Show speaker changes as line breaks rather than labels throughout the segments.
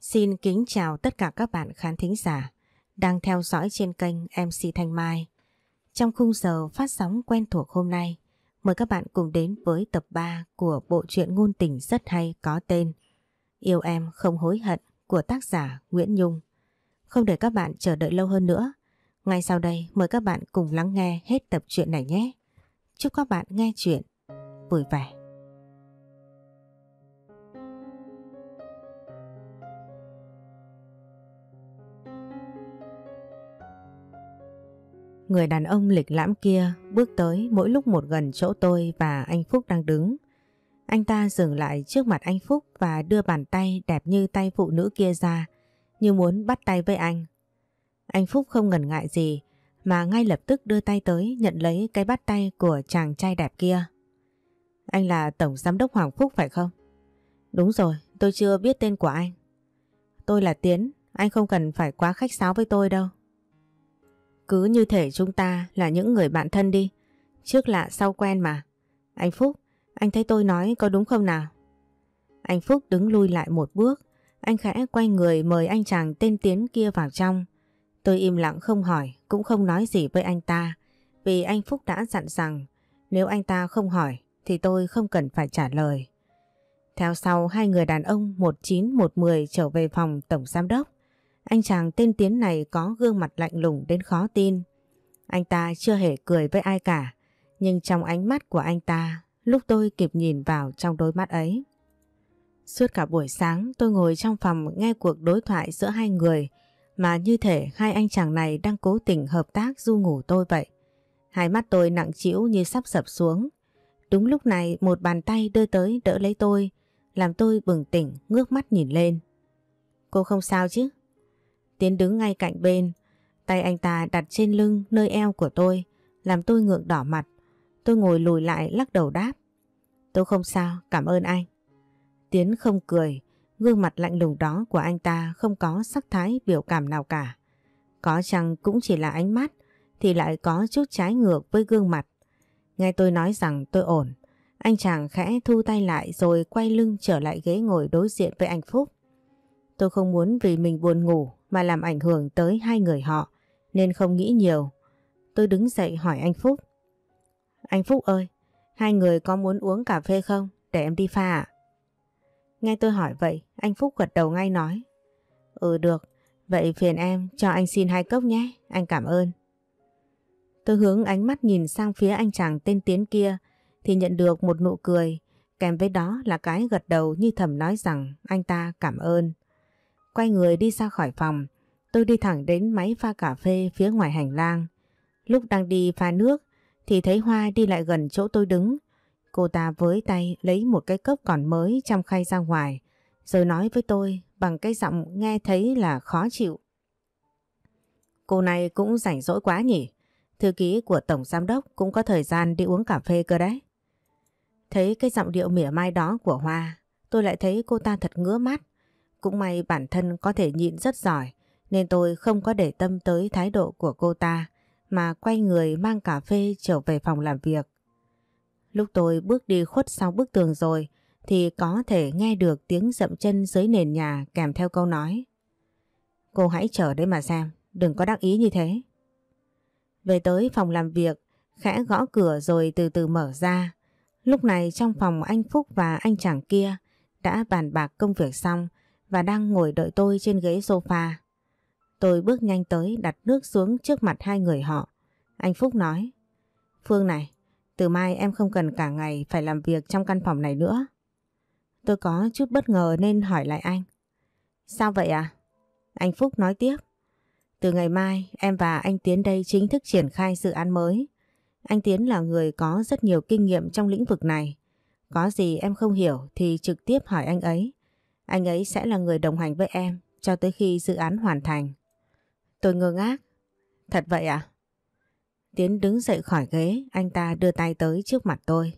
Xin kính chào tất cả các bạn khán thính giả đang theo dõi trên kênh MC Thanh Mai. Trong khung giờ phát sóng quen thuộc hôm nay, mời các bạn cùng đến với tập 3 của bộ truyện ngôn tình rất hay có tên Yêu em không hối hận của tác giả Nguyễn Nhung. Không để các bạn chờ đợi lâu hơn nữa, ngay sau đây mời các bạn cùng lắng nghe hết tập truyện này nhé. Chúc các bạn nghe chuyện vui vẻ. Người đàn ông lịch lãm kia bước tới mỗi lúc một gần chỗ tôi và anh Phúc đang đứng. Anh ta dừng lại trước mặt anh Phúc và đưa bàn tay đẹp như tay phụ nữ kia ra, như muốn bắt tay với anh. Anh Phúc không ngần ngại gì, mà ngay lập tức đưa tay tới nhận lấy cái bắt tay của chàng trai đẹp kia. Anh là Tổng Giám đốc Hoàng Phúc phải không? Đúng rồi, tôi chưa biết tên của anh. Tôi là Tiến, anh không cần phải quá khách sáo với tôi đâu. Cứ như thể chúng ta là những người bạn thân đi. Trước lạ sau quen mà. Anh Phúc, anh thấy tôi nói có đúng không nào? Anh Phúc đứng lui lại một bước. Anh khẽ quay người mời anh chàng tên Tiến kia vào trong. Tôi im lặng không hỏi, cũng không nói gì với anh ta. Vì anh Phúc đã dặn rằng nếu anh ta không hỏi thì tôi không cần phải trả lời. Theo sau hai người đàn ông 19-110 trở về phòng tổng giám đốc. Anh chàng tên Tiến này có gương mặt lạnh lùng đến khó tin. Anh ta chưa hề cười với ai cả, nhưng trong ánh mắt của anh ta, lúc tôi kịp nhìn vào trong đôi mắt ấy. Suốt cả buổi sáng tôi ngồi trong phòng nghe cuộc đối thoại giữa hai người mà như thể hai anh chàng này đang cố tình hợp tác du ngủ tôi vậy. Hai mắt tôi nặng trĩu như sắp sập xuống. Đúng lúc này một bàn tay đưa tới đỡ lấy tôi, làm tôi bừng tỉnh ngước mắt nhìn lên. Cô không sao chứ? Tiến đứng ngay cạnh bên, tay anh ta đặt trên lưng nơi eo của tôi, làm tôi ngượng đỏ mặt. Tôi ngồi lùi lại lắc đầu đáp. Tôi không sao, cảm ơn anh. Tiến không cười, gương mặt lạnh lùng đó của anh ta không có sắc thái biểu cảm nào cả. Có chăng cũng chỉ là ánh mắt, thì lại có chút trái ngược với gương mặt. Nghe tôi nói rằng tôi ổn, anh chàng khẽ thu tay lại rồi quay lưng trở lại ghế ngồi đối diện với anh Phúc. Tôi không muốn vì mình buồn ngủ mà làm ảnh hưởng tới hai người họ nên không nghĩ nhiều. Tôi đứng dậy hỏi anh Phúc. Anh Phúc ơi, hai người có muốn uống cà phê không? Để em đi pha ạ. Nghe tôi hỏi vậy, anh Phúc gật đầu ngay nói. Ừ được, vậy phiền em cho anh xin hai cốc nhé, anh cảm ơn. Tôi hướng ánh mắt nhìn sang phía anh chàng tên Tiến kia thì nhận được một nụ cười, kèm với đó là cái gật đầu như thầm nói rằng anh ta cảm ơn. Quay người đi ra khỏi phòng, tôi đi thẳng đến máy pha cà phê phía ngoài hành lang. Lúc đang đi pha nước thì thấy Hoa đi lại gần chỗ tôi đứng. Cô ta với tay lấy một cái cốc còn mới trong khay ra ngoài, rồi nói với tôi bằng cái giọng nghe thấy là khó chịu. Cô này cũng rảnh rỗi quá nhỉ, thư ký của Tổng Giám đốc cũng có thời gian đi uống cà phê cơ đấy. Thấy cái giọng điệu mỉa mai đó của Hoa, tôi lại thấy cô ta thật ngứa mắt. Cũng may bản thân có thể nhịn rất giỏi nên tôi không có để tâm tới thái độ của cô ta mà quay người mang cà phê trở về phòng làm việc. Lúc tôi bước đi khuất sau bức tường rồi thì có thể nghe được tiếng dậm chân dưới nền nhà kèm theo câu nói. Cô hãy chờ đấy mà xem, đừng có đắc ý như thế. Về tới phòng làm việc, khẽ gõ cửa rồi từ từ mở ra. Lúc này trong phòng anh Phúc và anh chàng kia đã bàn bạc công việc xong và đang ngồi đợi tôi trên ghế sofa. Tôi bước nhanh tới đặt nước xuống trước mặt hai người họ. Anh Phúc nói, Phương này, từ mai em không cần cả ngày phải làm việc trong căn phòng này nữa. Tôi có chút bất ngờ nên hỏi lại anh. Sao vậy à? Anh Phúc nói tiếp. Từ ngày mai em và anh Tiến đây chính thức triển khai dự án mới. Anh Tiến là người có rất nhiều kinh nghiệm trong lĩnh vực này. Có gì em không hiểu thì trực tiếp hỏi anh ấy. Anh ấy sẽ là người đồng hành với em cho tới khi dự án hoàn thành. Tôi ngơ ngác. Thật vậy à? Tiến đứng dậy khỏi ghế, anh ta đưa tay tới trước mặt tôi.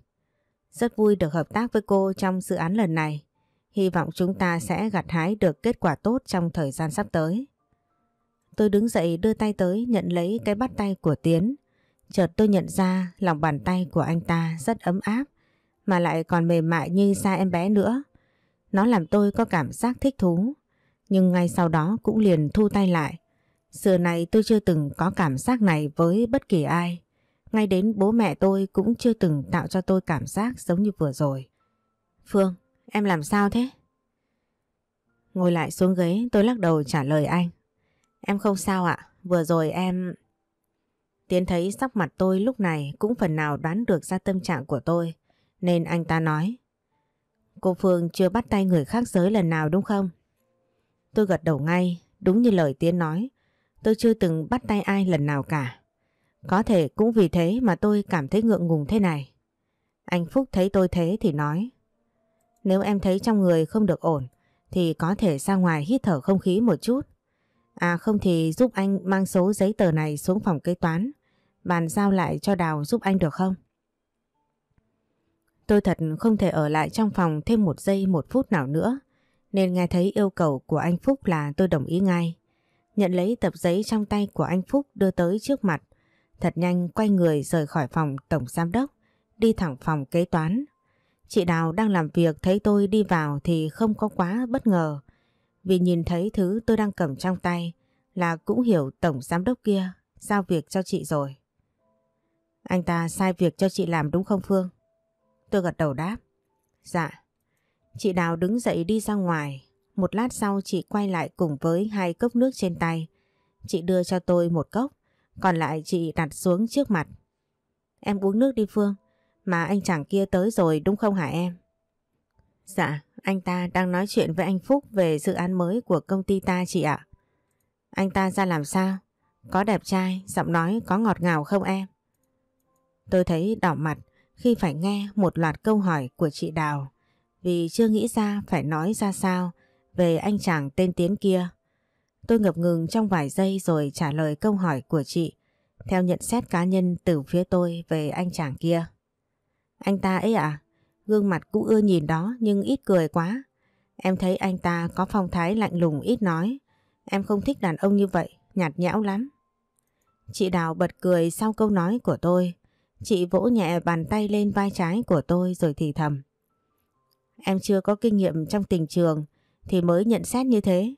Rất vui được hợp tác với cô trong dự án lần này. Hy vọng chúng ta sẽ gặt hái được kết quả tốt trong thời gian sắp tới. Tôi đứng dậy đưa tay tới nhận lấy cái bắt tay của Tiến. Chợt tôi nhận ra lòng bàn tay của anh ta rất ấm áp mà lại còn mềm mại như da em bé nữa. Nó làm tôi có cảm giác thích thú, nhưng ngay sau đó cũng liền thu tay lại. Xưa này tôi chưa từng có cảm giác này với bất kỳ ai. Ngay đến bố mẹ tôi cũng chưa từng tạo cho tôi cảm giác giống như vừa rồi. Phương, em làm sao thế? Ngồi lại xuống ghế tôi lắc đầu trả lời anh. Em không sao ạ, vừa rồi em... Tiến thấy sắc mặt tôi lúc này cũng phần nào đoán được ra tâm trạng của tôi, nên anh ta nói. Cô Phương chưa bắt tay người khác giới lần nào đúng không? Tôi gật đầu ngay, đúng như lời Tiến nói. Tôi chưa từng bắt tay ai lần nào cả. Có thể cũng vì thế mà tôi cảm thấy ngượng ngùng thế này. Anh Phúc thấy tôi thế thì nói. Nếu em thấy trong người không được ổn thì có thể ra ngoài hít thở không khí một chút. À không thì giúp anh mang số giấy tờ này xuống phòng kế toán, bàn giao lại cho Đào giúp anh được không? Tôi thật không thể ở lại trong phòng thêm một giây một phút nào nữa, nên nghe thấy yêu cầu của anh Phúc là tôi đồng ý ngay. Nhận lấy tập giấy trong tay của anh Phúc đưa tới trước mặt, thật nhanh quay người rời khỏi phòng tổng giám đốc, đi thẳng phòng kế toán. Chị Đào đang làm việc thấy tôi đi vào thì không có quá bất ngờ, vì nhìn thấy thứ tôi đang cầm trong tay là cũng hiểu tổng giám đốc kia giao việc cho chị rồi. Anh ta sai việc cho chị làm đúng không Phương? Tôi gật đầu đáp. Dạ. Chị Đào đứng dậy đi ra ngoài. Một lát sau chị quay lại cùng với hai cốc nước trên tay. Chị đưa cho tôi một cốc, còn lại chị đặt xuống trước mặt. Em uống nước đi Phương, mà anh chàng kia tới rồi đúng không hả em? Dạ, anh ta đang nói chuyện với anh Phúc về dự án mới của công ty ta chị ạ. Anh ta ra làm sao? Có đẹp trai, giọng nói có ngọt ngào không em? Tôi thấy đỏ mặt, khi phải nghe một loạt câu hỏi của chị Đào vì chưa nghĩ ra phải nói ra sao về anh chàng tên Tiến kia. Tôi ngập ngừng trong vài giây rồi trả lời câu hỏi của chị theo nhận xét cá nhân từ phía tôi về anh chàng kia. Anh ta ấy ạ, à? gương mặt cũng ưa nhìn đó nhưng ít cười quá. Em thấy anh ta có phong thái lạnh lùng ít nói. Em không thích đàn ông như vậy, nhạt nhẽo lắm. Chị Đào bật cười sau câu nói của tôi. Chị vỗ nhẹ bàn tay lên vai trái của tôi rồi thì thầm. Em chưa có kinh nghiệm trong tình trường thì mới nhận xét như thế.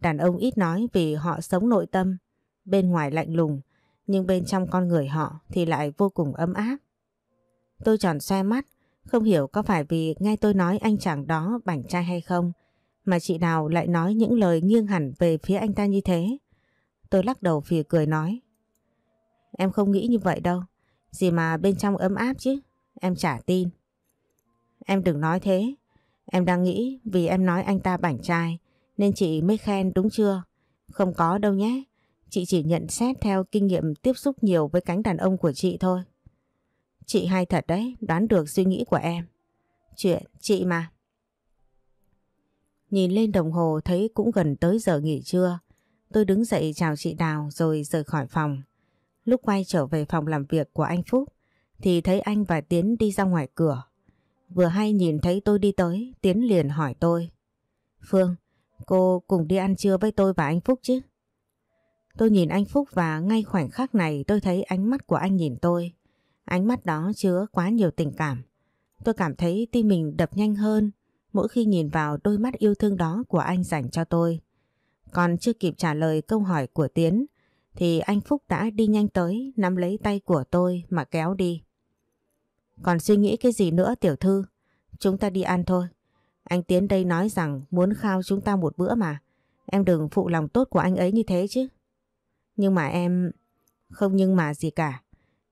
Đàn ông ít nói vì họ sống nội tâm, bên ngoài lạnh lùng, nhưng bên trong con người họ thì lại vô cùng ấm áp. Tôi tròn xoe mắt, không hiểu có phải vì nghe tôi nói anh chàng đó bảnh trai hay không, mà chị nào lại nói những lời nghiêng hẳn về phía anh ta như thế. Tôi lắc đầu phì cười nói. Em không nghĩ như vậy đâu. Gì mà bên trong ấm áp chứ Em chả tin Em đừng nói thế Em đang nghĩ vì em nói anh ta bảnh trai Nên chị mới khen đúng chưa Không có đâu nhé Chị chỉ nhận xét theo kinh nghiệm tiếp xúc nhiều với cánh đàn ông của chị thôi Chị hay thật đấy Đoán được suy nghĩ của em Chuyện chị mà Nhìn lên đồng hồ thấy cũng gần tới giờ nghỉ trưa Tôi đứng dậy chào chị Đào rồi rời khỏi phòng Lúc quay trở về phòng làm việc của anh Phúc thì thấy anh và Tiến đi ra ngoài cửa. Vừa hay nhìn thấy tôi đi tới, Tiến liền hỏi tôi. Phương, cô cùng đi ăn trưa với tôi và anh Phúc chứ? Tôi nhìn anh Phúc và ngay khoảnh khắc này tôi thấy ánh mắt của anh nhìn tôi. Ánh mắt đó chứa quá nhiều tình cảm. Tôi cảm thấy tim mình đập nhanh hơn mỗi khi nhìn vào đôi mắt yêu thương đó của anh dành cho tôi. Còn chưa kịp trả lời câu hỏi của Tiến thì anh Phúc đã đi nhanh tới nắm lấy tay của tôi mà kéo đi. Còn suy nghĩ cái gì nữa tiểu thư? Chúng ta đi ăn thôi. Anh Tiến đây nói rằng muốn khao chúng ta một bữa mà. Em đừng phụ lòng tốt của anh ấy như thế chứ. Nhưng mà em... Không nhưng mà gì cả.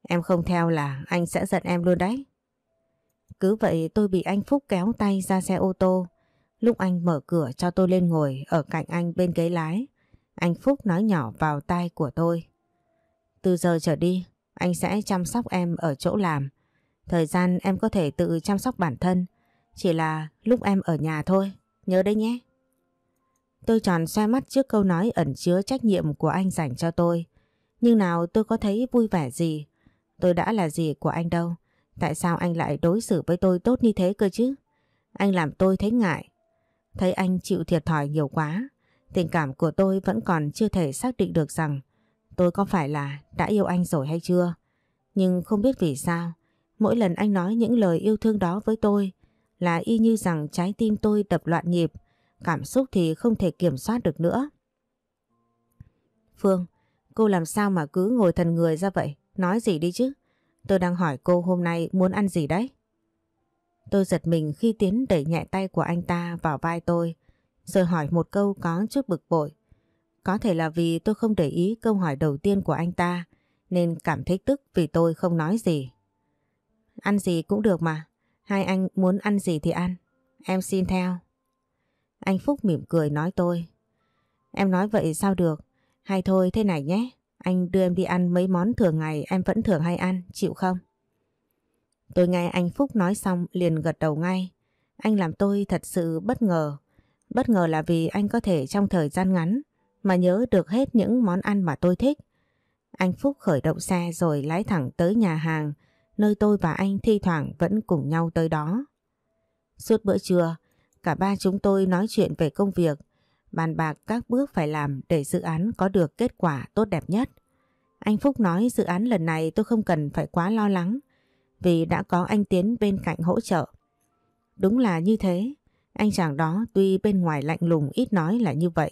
Em không theo là anh sẽ giận em luôn đấy. Cứ vậy tôi bị anh Phúc kéo tay ra xe ô tô. Lúc anh mở cửa cho tôi lên ngồi ở cạnh anh bên ghế lái. Anh Phúc nói nhỏ vào tai của tôi. Từ giờ trở đi, anh sẽ chăm sóc em ở chỗ làm. Thời gian em có thể tự chăm sóc bản thân. Chỉ là lúc em ở nhà thôi, nhớ đấy nhé. Tôi tròn xoay mắt trước câu nói ẩn chứa trách nhiệm của anh dành cho tôi. Nhưng nào tôi có thấy vui vẻ gì. Tôi đã là gì của anh đâu. Tại sao anh lại đối xử với tôi tốt như thế cơ chứ? Anh làm tôi thấy ngại. Thấy anh chịu thiệt thòi nhiều quá Tình cảm của tôi vẫn còn chưa thể xác định được rằng tôi có phải là đã yêu anh rồi hay chưa. Nhưng không biết vì sao, mỗi lần anh nói những lời yêu thương đó với tôi là y như rằng trái tim tôi đập loạn nhịp, cảm xúc thì không thể kiểm soát được nữa. Phương, cô làm sao mà cứ ngồi thần người ra vậy, nói gì đi chứ? Tôi đang hỏi cô hôm nay muốn ăn gì đấy? Tôi giật mình khi Tiến đẩy nhẹ tay của anh ta vào vai tôi, rồi hỏi một câu có chút bực bội. Có thể là vì tôi không để ý câu hỏi đầu tiên của anh ta nên cảm thấy tức vì tôi không nói gì. Ăn gì cũng được mà, hai anh muốn ăn gì thì ăn, em xin theo. Anh Phúc mỉm cười nói tôi. Em nói vậy sao được, hay thôi thế này nhé, anh đưa em đi ăn mấy món thường ngày em vẫn thường hay ăn, chịu không? Tôi nghe anh Phúc nói xong liền gật đầu ngay. Anh làm tôi thật sự bất ngờ. Bất ngờ là vì anh có thể trong thời gian ngắn mà nhớ được hết những món ăn mà tôi thích. Anh Phúc khởi động xe rồi lái thẳng tới nhà hàng, nơi tôi và anh thi thoảng vẫn cùng nhau tới đó. Suốt bữa trưa, cả ba chúng tôi nói chuyện về công việc, bàn bạc các bước phải làm để dự án có được kết quả tốt đẹp nhất. Anh Phúc nói dự án lần này tôi không cần phải quá lo lắng vì đã có anh Tiến bên cạnh hỗ trợ. Đúng là như thế, anh chàng đó tuy bên ngoài lạnh lùng ít nói là như vậy,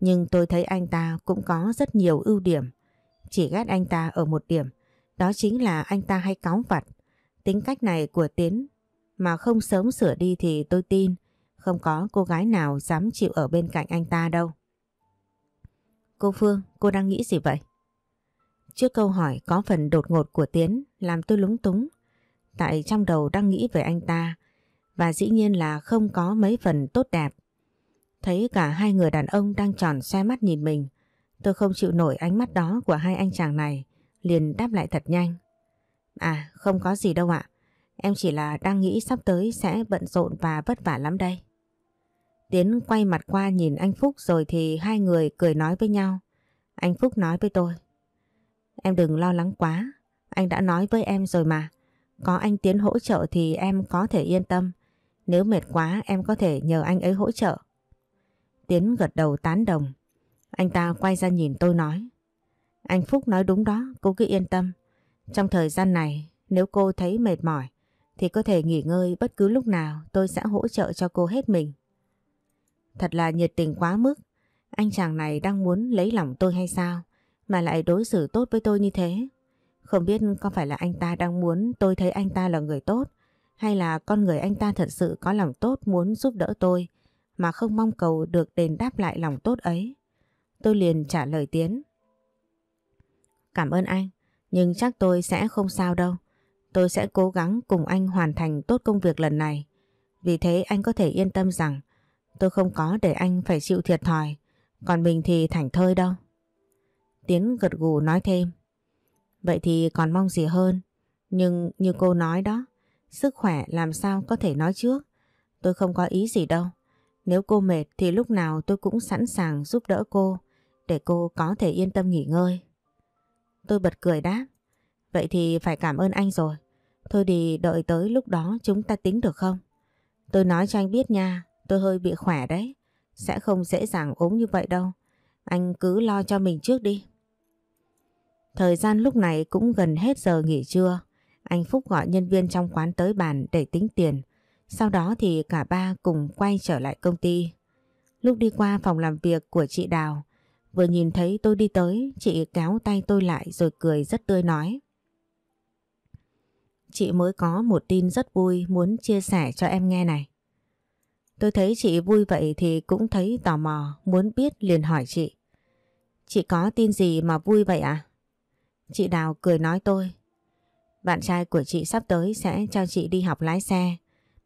nhưng tôi thấy anh ta cũng có rất nhiều ưu điểm. Chỉ ghét anh ta ở một điểm, đó chính là anh ta hay cáu vặt. Tính cách này của Tiến mà không sớm sửa đi thì tôi tin không có cô gái nào dám chịu ở bên cạnh anh ta đâu. Cô Phương, cô đang nghĩ gì vậy? Trước câu hỏi có phần đột ngột của Tiến làm tôi lúng túng. Tại trong đầu đang nghĩ về anh ta, và dĩ nhiên là không có mấy phần tốt đẹp. Thấy cả hai người đàn ông đang tròn xoe mắt nhìn mình, tôi không chịu nổi ánh mắt đó của hai anh chàng này, liền đáp lại thật nhanh. À, không có gì đâu ạ, em chỉ là đang nghĩ sắp tới sẽ bận rộn và vất vả lắm đây. Tiến quay mặt qua nhìn anh Phúc rồi thì hai người cười nói với nhau. Anh Phúc nói với tôi. Em đừng lo lắng quá, anh đã nói với em rồi mà. Có anh Tiến hỗ trợ thì em có thể yên tâm. Nếu mệt quá em có thể nhờ anh ấy hỗ trợ. Tiến gật đầu tán đồng. Anh ta quay ra nhìn tôi nói. Anh Phúc nói đúng đó, cô cứ yên tâm. Trong thời gian này, nếu cô thấy mệt mỏi, thì có thể nghỉ ngơi bất cứ lúc nào tôi sẽ hỗ trợ cho cô hết mình. Thật là nhiệt tình quá mức. Anh chàng này đang muốn lấy lòng tôi hay sao, mà lại đối xử tốt với tôi như thế. Không biết có phải là anh ta đang muốn tôi thấy anh ta là người tốt, hay là con người anh ta thật sự có lòng tốt muốn giúp đỡ tôi mà không mong cầu được đền đáp lại lòng tốt ấy. Tôi liền trả lời Tiến. Cảm ơn anh, nhưng chắc tôi sẽ không sao đâu. Tôi sẽ cố gắng cùng anh hoàn thành tốt công việc lần này. Vì thế anh có thể yên tâm rằng tôi không có để anh phải chịu thiệt thòi, còn mình thì thảnh thơi đâu. Tiến gật gù nói thêm. Vậy thì còn mong gì hơn, nhưng như cô nói đó, Sức khỏe làm sao có thể nói trước. Tôi không có ý gì đâu. Nếu cô mệt thì lúc nào tôi cũng sẵn sàng giúp đỡ cô để cô có thể yên tâm nghỉ ngơi. Tôi bật cười đáp. Vậy thì phải cảm ơn anh rồi. Thôi thì đợi tới lúc đó chúng ta tính được không? Tôi nói cho anh biết nha, tôi hơi bị khỏe đấy. Sẽ không dễ dàng ốm như vậy đâu. Anh cứ lo cho mình trước đi. Thời gian lúc này cũng gần hết giờ nghỉ trưa. Anh Phúc gọi nhân viên trong quán tới bàn để tính tiền. Sau đó thì cả ba cùng quay trở lại công ty. Lúc đi qua phòng làm việc của chị Đào, vừa nhìn thấy tôi đi tới, chị kéo tay tôi lại rồi cười rất tươi nói. Chị mới có một tin rất vui muốn chia sẻ cho em nghe này. Tôi thấy chị vui vậy thì cũng thấy tò mò, muốn biết liền hỏi chị. Chị có tin gì mà vui vậy ạ? À? Chị Đào cười nói tôi. Bạn trai của chị sắp tới sẽ cho chị đi học lái xe.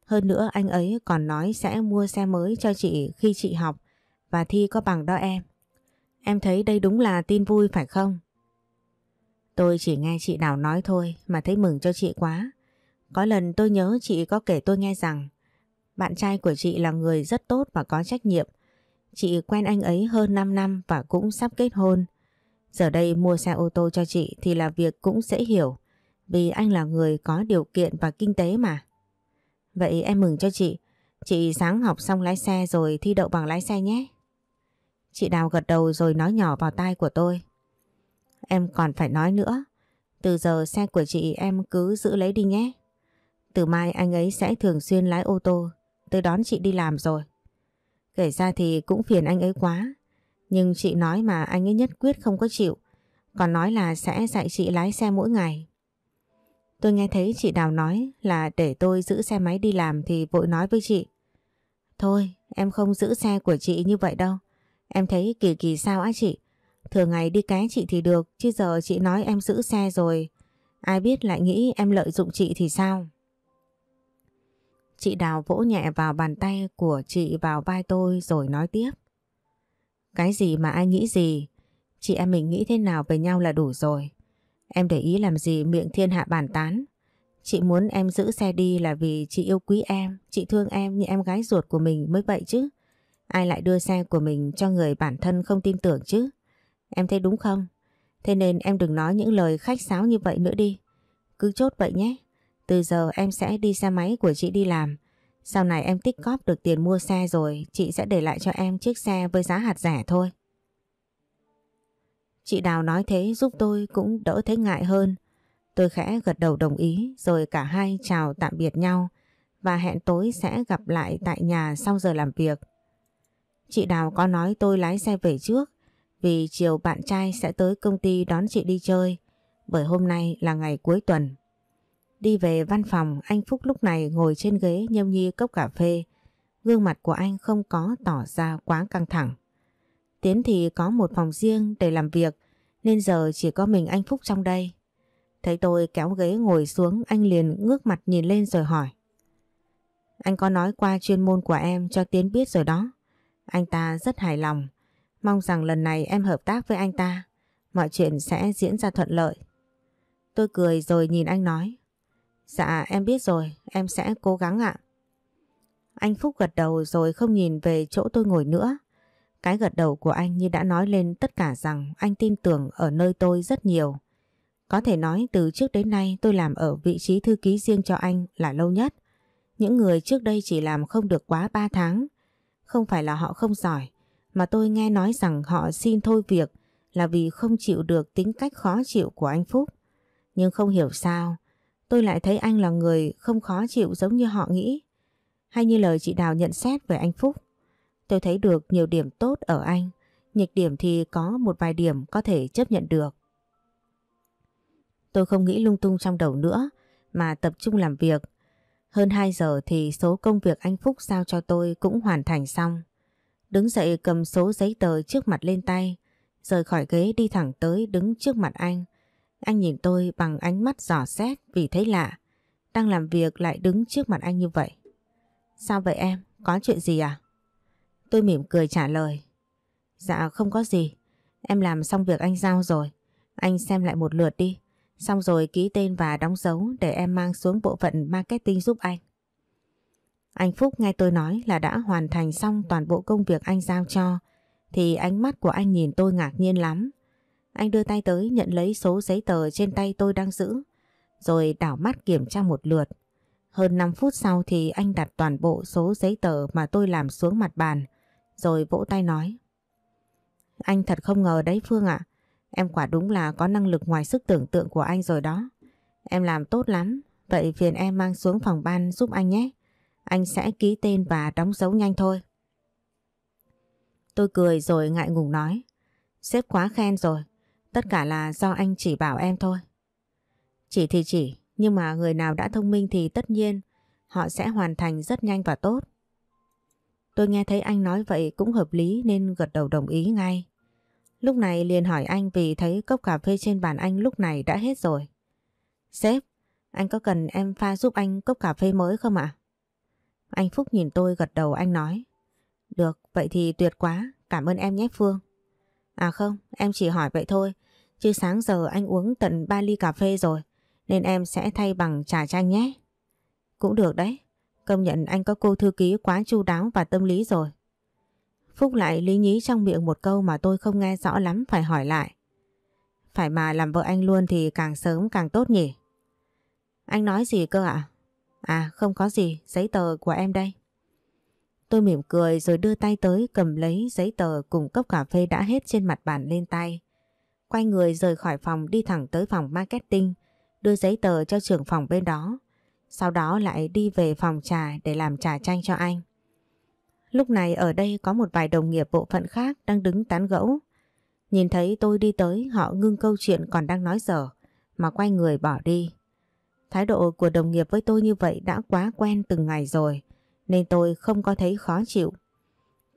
Hơn nữa anh ấy còn nói sẽ mua xe mới cho chị khi chị học và thi có bằng đó em. Em thấy đây đúng là tin vui phải không? Tôi chỉ nghe chị Đào nói thôi mà thấy mừng cho chị quá. Có lần tôi nhớ chị có kể tôi nghe rằng bạn trai của chị là người rất tốt và có trách nhiệm. Chị quen anh ấy hơn 5 năm và cũng sắp kết hôn. Giờ đây mua xe ô tô cho chị thì là việc cũng dễ hiểu. Vì anh là người có điều kiện và kinh tế mà. Vậy em mừng cho chị. Chị sáng học xong lái xe rồi thi đậu bằng lái xe nhé. Chị Đào gật đầu rồi nói nhỏ vào tai của tôi. Em còn phải nói nữa. Từ giờ xe của chị em cứ giữ lấy đi nhé. Từ mai anh ấy sẽ thường xuyên lái ô tô tới đón chị đi làm rồi. Kể ra thì cũng phiền anh ấy quá. Nhưng chị nói mà anh ấy nhất quyết không có chịu. Còn nói là sẽ dạy chị lái xe mỗi ngày. Tôi nghe thấy chị Đào nói là để tôi giữ xe máy đi làm thì vội nói với chị. Thôi, em không giữ xe của chị như vậy đâu. Em thấy kỳ kỳ sao á chị? Thường ngày đi cái chị thì được, chứ giờ chị nói em giữ xe rồi. Ai biết lại nghĩ em lợi dụng chị thì sao? Chị Đào vỗ nhẹ vào bàn tay của chị vào vai tôi rồi nói tiếp. Cái gì mà ai nghĩ gì? Chị em mình nghĩ thế nào về nhau là đủ rồi. Em để ý làm gì miệng thiên hạ bàn tán. Chị muốn em giữ xe đi là vì chị yêu quý em, chị thương em như em gái ruột của mình mới vậy chứ. Ai lại đưa xe của mình cho người bản thân không tin tưởng chứ. Em thấy đúng không? Thế nên em đừng nói những lời khách sáo như vậy nữa đi. Cứ chốt vậy nhé. Từ giờ em sẽ đi xe máy của chị đi làm. Sau này em tích góp được tiền mua xe rồi, chị sẽ để lại cho em chiếc xe với giá hạt rẻ thôi. Chị Đào nói thế giúp tôi cũng đỡ thấy ngại hơn. Tôi khẽ gật đầu đồng ý rồi cả hai chào tạm biệt nhau và hẹn tối sẽ gặp lại tại nhà sau giờ làm việc. Chị Đào có nói tôi lái xe về trước vì chiều bạn trai sẽ tới công ty đón chị đi chơi bởi hôm nay là ngày cuối tuần. Đi về văn phòng anh Phúc lúc này ngồi trên ghế nhâm nhi cốc cà phê gương mặt của anh không có tỏ ra quá căng thẳng. Tiến thì có một phòng riêng để làm việc nên giờ chỉ có mình anh Phúc trong đây. Thấy tôi kéo ghế ngồi xuống anh liền ngước mặt nhìn lên rồi hỏi. Anh có nói qua chuyên môn của em cho Tiến biết rồi đó. Anh ta rất hài lòng. Mong rằng lần này em hợp tác với anh ta. Mọi chuyện sẽ diễn ra thuận lợi. Tôi cười rồi nhìn anh nói. Dạ em biết rồi, em sẽ cố gắng ạ. Anh Phúc gật đầu rồi không nhìn về chỗ tôi ngồi nữa. Cái gật đầu của anh như đã nói lên tất cả rằng anh tin tưởng ở nơi tôi rất nhiều. Có thể nói từ trước đến nay tôi làm ở vị trí thư ký riêng cho anh là lâu nhất. Những người trước đây chỉ làm không được quá 3 tháng. Không phải là họ không giỏi, mà tôi nghe nói rằng họ xin thôi việc là vì không chịu được tính cách khó chịu của anh Phúc. Nhưng không hiểu sao, tôi lại thấy anh là người không khó chịu giống như họ nghĩ. Hay như lời chị Đào nhận xét về anh Phúc, Tôi thấy được nhiều điểm tốt ở anh, nhược điểm thì có một vài điểm có thể chấp nhận được. Tôi không nghĩ lung tung trong đầu nữa mà tập trung làm việc. Hơn 2 giờ thì số công việc anh Phúc giao cho tôi cũng hoàn thành xong. Đứng dậy cầm số giấy tờ trước mặt lên tay, rời khỏi ghế đi thẳng tới đứng trước mặt anh. Anh nhìn tôi bằng ánh mắt dò xét vì thấy lạ. Đang làm việc lại đứng trước mặt anh như vậy. Sao vậy em? Có chuyện gì à? Tôi mỉm cười trả lời. Dạ không có gì. Em làm xong việc anh giao rồi. Anh xem lại một lượt đi. Xong rồi ký tên và đóng dấu để em mang xuống bộ phận marketing giúp anh. Anh Phúc nghe tôi nói là đã hoàn thành xong toàn bộ công việc anh giao cho thì ánh mắt của anh nhìn tôi ngạc nhiên lắm. Anh đưa tay tới nhận lấy số giấy tờ trên tay tôi đang giữ rồi đảo mắt kiểm tra một lượt. Hơn 5 phút sau thì anh đặt toàn bộ số giấy tờ mà tôi làm xuống mặt bàn rồi vỗ tay nói. Anh thật không ngờ đấy Phương ạ, em quả đúng là có năng lực ngoài sức tưởng tượng của anh rồi đó. Em làm tốt lắm, vậy phiền em mang xuống phòng ban giúp anh nhé. Anh sẽ ký tên và đóng dấu nhanh thôi. Tôi cười rồi ngại ngùng nói. Sếp quá khen rồi, tất cả là do anh chỉ bảo em thôi. Chỉ thì chỉ, nhưng mà người nào đã thông minh thì tất nhiên họ sẽ hoàn thành rất nhanh và tốt. Tôi nghe thấy anh nói vậy cũng hợp lý nên gật đầu đồng ý ngay. Lúc này liền hỏi anh vì thấy cốc cà phê trên bàn anh lúc này đã hết rồi. Sếp, anh có cần em pha giúp anh cốc cà phê mới không ạ? Anh Phúc nhìn tôi gật đầu anh nói. Được, vậy thì tuyệt quá, cảm ơn em nhé Phương. À không, em chỉ hỏi vậy thôi, chứ sáng giờ anh uống tận 3 ly cà phê rồi, nên em sẽ thay bằng trà chanh nhé. Cũng được đấy, Công nhận anh có cô thư ký quá chu đáo và tâm lý rồi. Phúc lại lý nhí trong miệng một câu mà tôi không nghe rõ lắm phải hỏi lại. Phải mà làm vợ anh luôn thì càng sớm càng tốt nhỉ? Anh nói gì cơ ạ? À? à không có gì, giấy tờ của em đây. Tôi mỉm cười rồi đưa tay tới cầm lấy giấy tờ cùng cốc cà phê đã hết trên mặt bàn lên tay. Quay người rời khỏi phòng đi thẳng tới phòng marketing, đưa giấy tờ cho trưởng phòng bên đó. Sau đó lại đi về phòng trà để làm trà chanh cho anh. Lúc này ở đây có một vài đồng nghiệp bộ phận khác đang đứng tán gẫu. Nhìn thấy tôi đi tới họ ngưng câu chuyện còn đang nói dở mà quay người bỏ đi. Thái độ của đồng nghiệp với tôi như vậy đã quá quen từng ngày rồi nên tôi không có thấy khó chịu.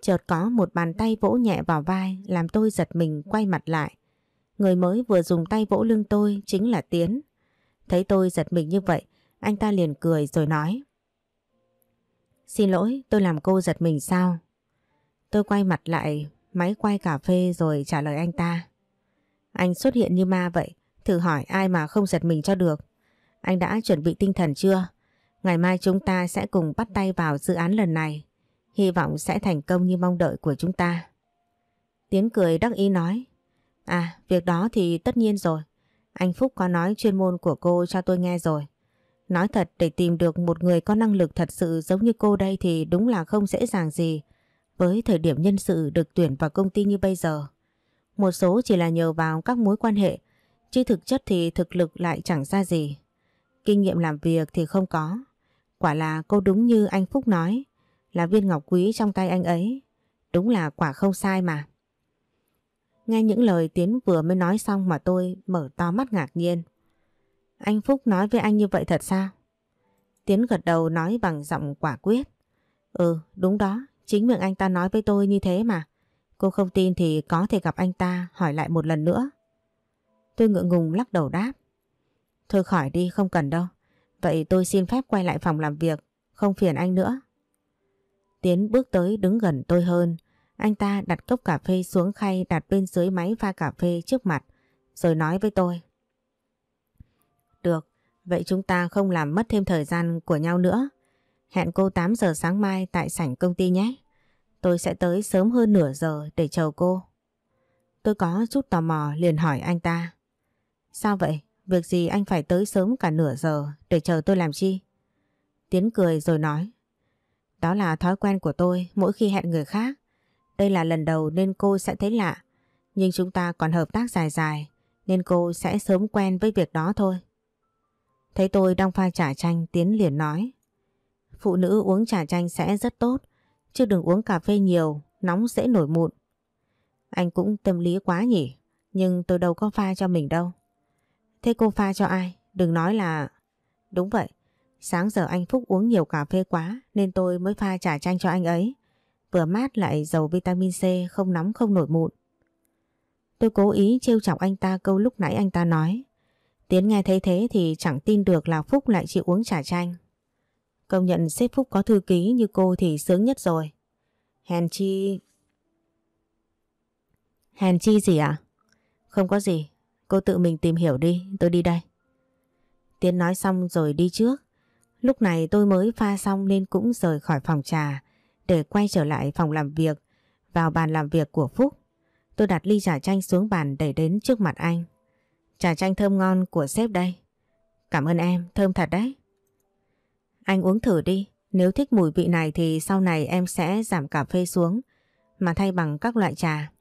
Chợt có một bàn tay vỗ nhẹ vào vai làm tôi giật mình quay mặt lại. Người mới vừa dùng tay vỗ lưng tôi chính là Tiến. Thấy tôi giật mình như vậy anh ta liền cười rồi nói Xin lỗi tôi làm cô giật mình sao Tôi quay mặt lại Máy quay cà phê rồi trả lời anh ta Anh xuất hiện như ma vậy Thử hỏi ai mà không giật mình cho được Anh đã chuẩn bị tinh thần chưa Ngày mai chúng ta sẽ cùng bắt tay vào dự án lần này Hy vọng sẽ thành công như mong đợi của chúng ta Tiến cười đắc ý nói À việc đó thì tất nhiên rồi Anh Phúc có nói chuyên môn của cô cho tôi nghe rồi Nói thật để tìm được một người có năng lực thật sự giống như cô đây thì đúng là không dễ dàng gì với thời điểm nhân sự được tuyển vào công ty như bây giờ. Một số chỉ là nhờ vào các mối quan hệ, chứ thực chất thì thực lực lại chẳng ra gì. Kinh nghiệm làm việc thì không có. Quả là cô đúng như anh Phúc nói, là viên ngọc quý trong tay anh ấy. Đúng là quả không sai mà. Nghe những lời Tiến vừa mới nói xong mà tôi mở to mắt ngạc nhiên. Anh Phúc nói với anh như vậy thật sao? Tiến gật đầu nói bằng giọng quả quyết. Ừ, đúng đó, chính miệng anh ta nói với tôi như thế mà. Cô không tin thì có thể gặp anh ta hỏi lại một lần nữa. Tôi ngượng ngùng lắc đầu đáp. Thôi khỏi đi, không cần đâu. Vậy tôi xin phép quay lại phòng làm việc, không phiền anh nữa. Tiến bước tới đứng gần tôi hơn. Anh ta đặt cốc cà phê xuống khay đặt bên dưới máy pha cà phê trước mặt, rồi nói với tôi. Được, vậy chúng ta không làm mất thêm thời gian của nhau nữa. Hẹn cô 8 giờ sáng mai tại sảnh công ty nhé. Tôi sẽ tới sớm hơn nửa giờ để chờ cô. Tôi có chút tò mò liền hỏi anh ta. Sao vậy? Việc gì anh phải tới sớm cả nửa giờ để chờ tôi làm chi? Tiến cười rồi nói. Đó là thói quen của tôi mỗi khi hẹn người khác. Đây là lần đầu nên cô sẽ thấy lạ. Nhưng chúng ta còn hợp tác dài dài nên cô sẽ sớm quen với việc đó thôi. Thấy tôi đang pha trà chanh Tiến liền nói Phụ nữ uống trà chanh sẽ rất tốt Chứ đừng uống cà phê nhiều Nóng dễ nổi mụn Anh cũng tâm lý quá nhỉ Nhưng tôi đâu có pha cho mình đâu Thế cô pha cho ai Đừng nói là Đúng vậy Sáng giờ anh Phúc uống nhiều cà phê quá Nên tôi mới pha trà chanh cho anh ấy Vừa mát lại dầu vitamin C Không nóng không nổi mụn Tôi cố ý trêu chọc anh ta câu lúc nãy anh ta nói Tiến nghe thấy thế thì chẳng tin được là Phúc lại chịu uống trà chanh. Công nhận xếp Phúc có thư ký như cô thì sướng nhất rồi. Hèn chi... Hèn chi gì À? Không có gì, cô tự mình tìm hiểu đi, tôi đi đây. Tiến nói xong rồi đi trước. Lúc này tôi mới pha xong nên cũng rời khỏi phòng trà để quay trở lại phòng làm việc, vào bàn làm việc của Phúc. Tôi đặt ly trà chanh xuống bàn đẩy đến trước mặt anh. Trà chanh thơm ngon của sếp đây. Cảm ơn em, thơm thật đấy. Anh uống thử đi, nếu thích mùi vị này thì sau này em sẽ giảm cà phê xuống mà thay bằng các loại trà.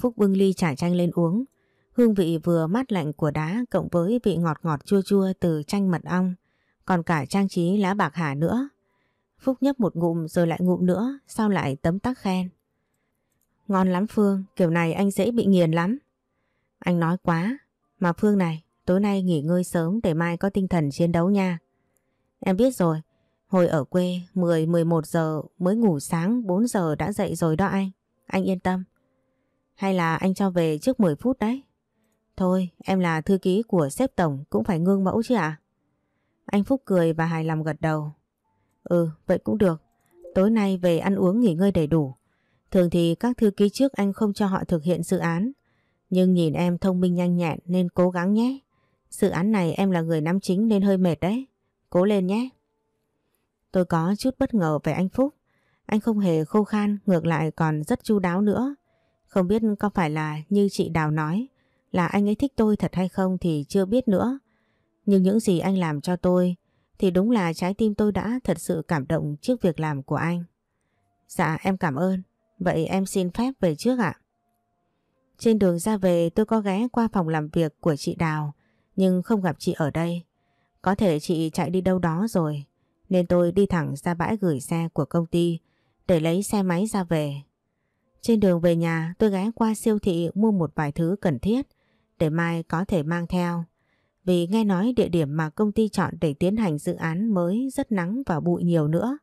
Phúc bưng ly trà chanh lên uống. Hương vị vừa mát lạnh của đá cộng với vị ngọt ngọt chua chua từ chanh mật ong, còn cả trang trí lá bạc hà nữa. Phúc nhấp một ngụm rồi lại ngụm nữa, sao lại tấm tắc khen. Ngon lắm Phương, kiểu này anh dễ bị nghiền lắm. Anh nói quá. Mà Phương này, tối nay nghỉ ngơi sớm để mai có tinh thần chiến đấu nha. Em biết rồi, hồi ở quê 10-11 giờ mới ngủ sáng 4 giờ đã dậy rồi đó anh. Anh yên tâm. Hay là anh cho về trước 10 phút đấy. Thôi, em là thư ký của sếp tổng cũng phải ngương mẫu chứ ạ. À? Anh Phúc cười và hài lòng gật đầu. Ừ, vậy cũng được. Tối nay về ăn uống nghỉ ngơi đầy đủ. Thường thì các thư ký trước anh không cho họ thực hiện dự án. Nhưng nhìn em thông minh nhanh nhẹn nên cố gắng nhé. Dự án này em là người nắm chính nên hơi mệt đấy. Cố lên nhé. Tôi có chút bất ngờ về anh Phúc. Anh không hề khô khan, ngược lại còn rất chu đáo nữa. Không biết có phải là như chị Đào nói, là anh ấy thích tôi thật hay không thì chưa biết nữa. Nhưng những gì anh làm cho tôi thì đúng là trái tim tôi đã thật sự cảm động trước việc làm của anh. Dạ em cảm ơn, vậy em xin phép về trước ạ. Trên đường ra về tôi có ghé qua phòng làm việc của chị Đào nhưng không gặp chị ở đây. Có thể chị chạy đi đâu đó rồi nên tôi đi thẳng ra bãi gửi xe của công ty để lấy xe máy ra về. Trên đường về nhà tôi ghé qua siêu thị mua một vài thứ cần thiết để mai có thể mang theo. Vì nghe nói địa điểm mà công ty chọn để tiến hành dự án mới rất nắng và bụi nhiều nữa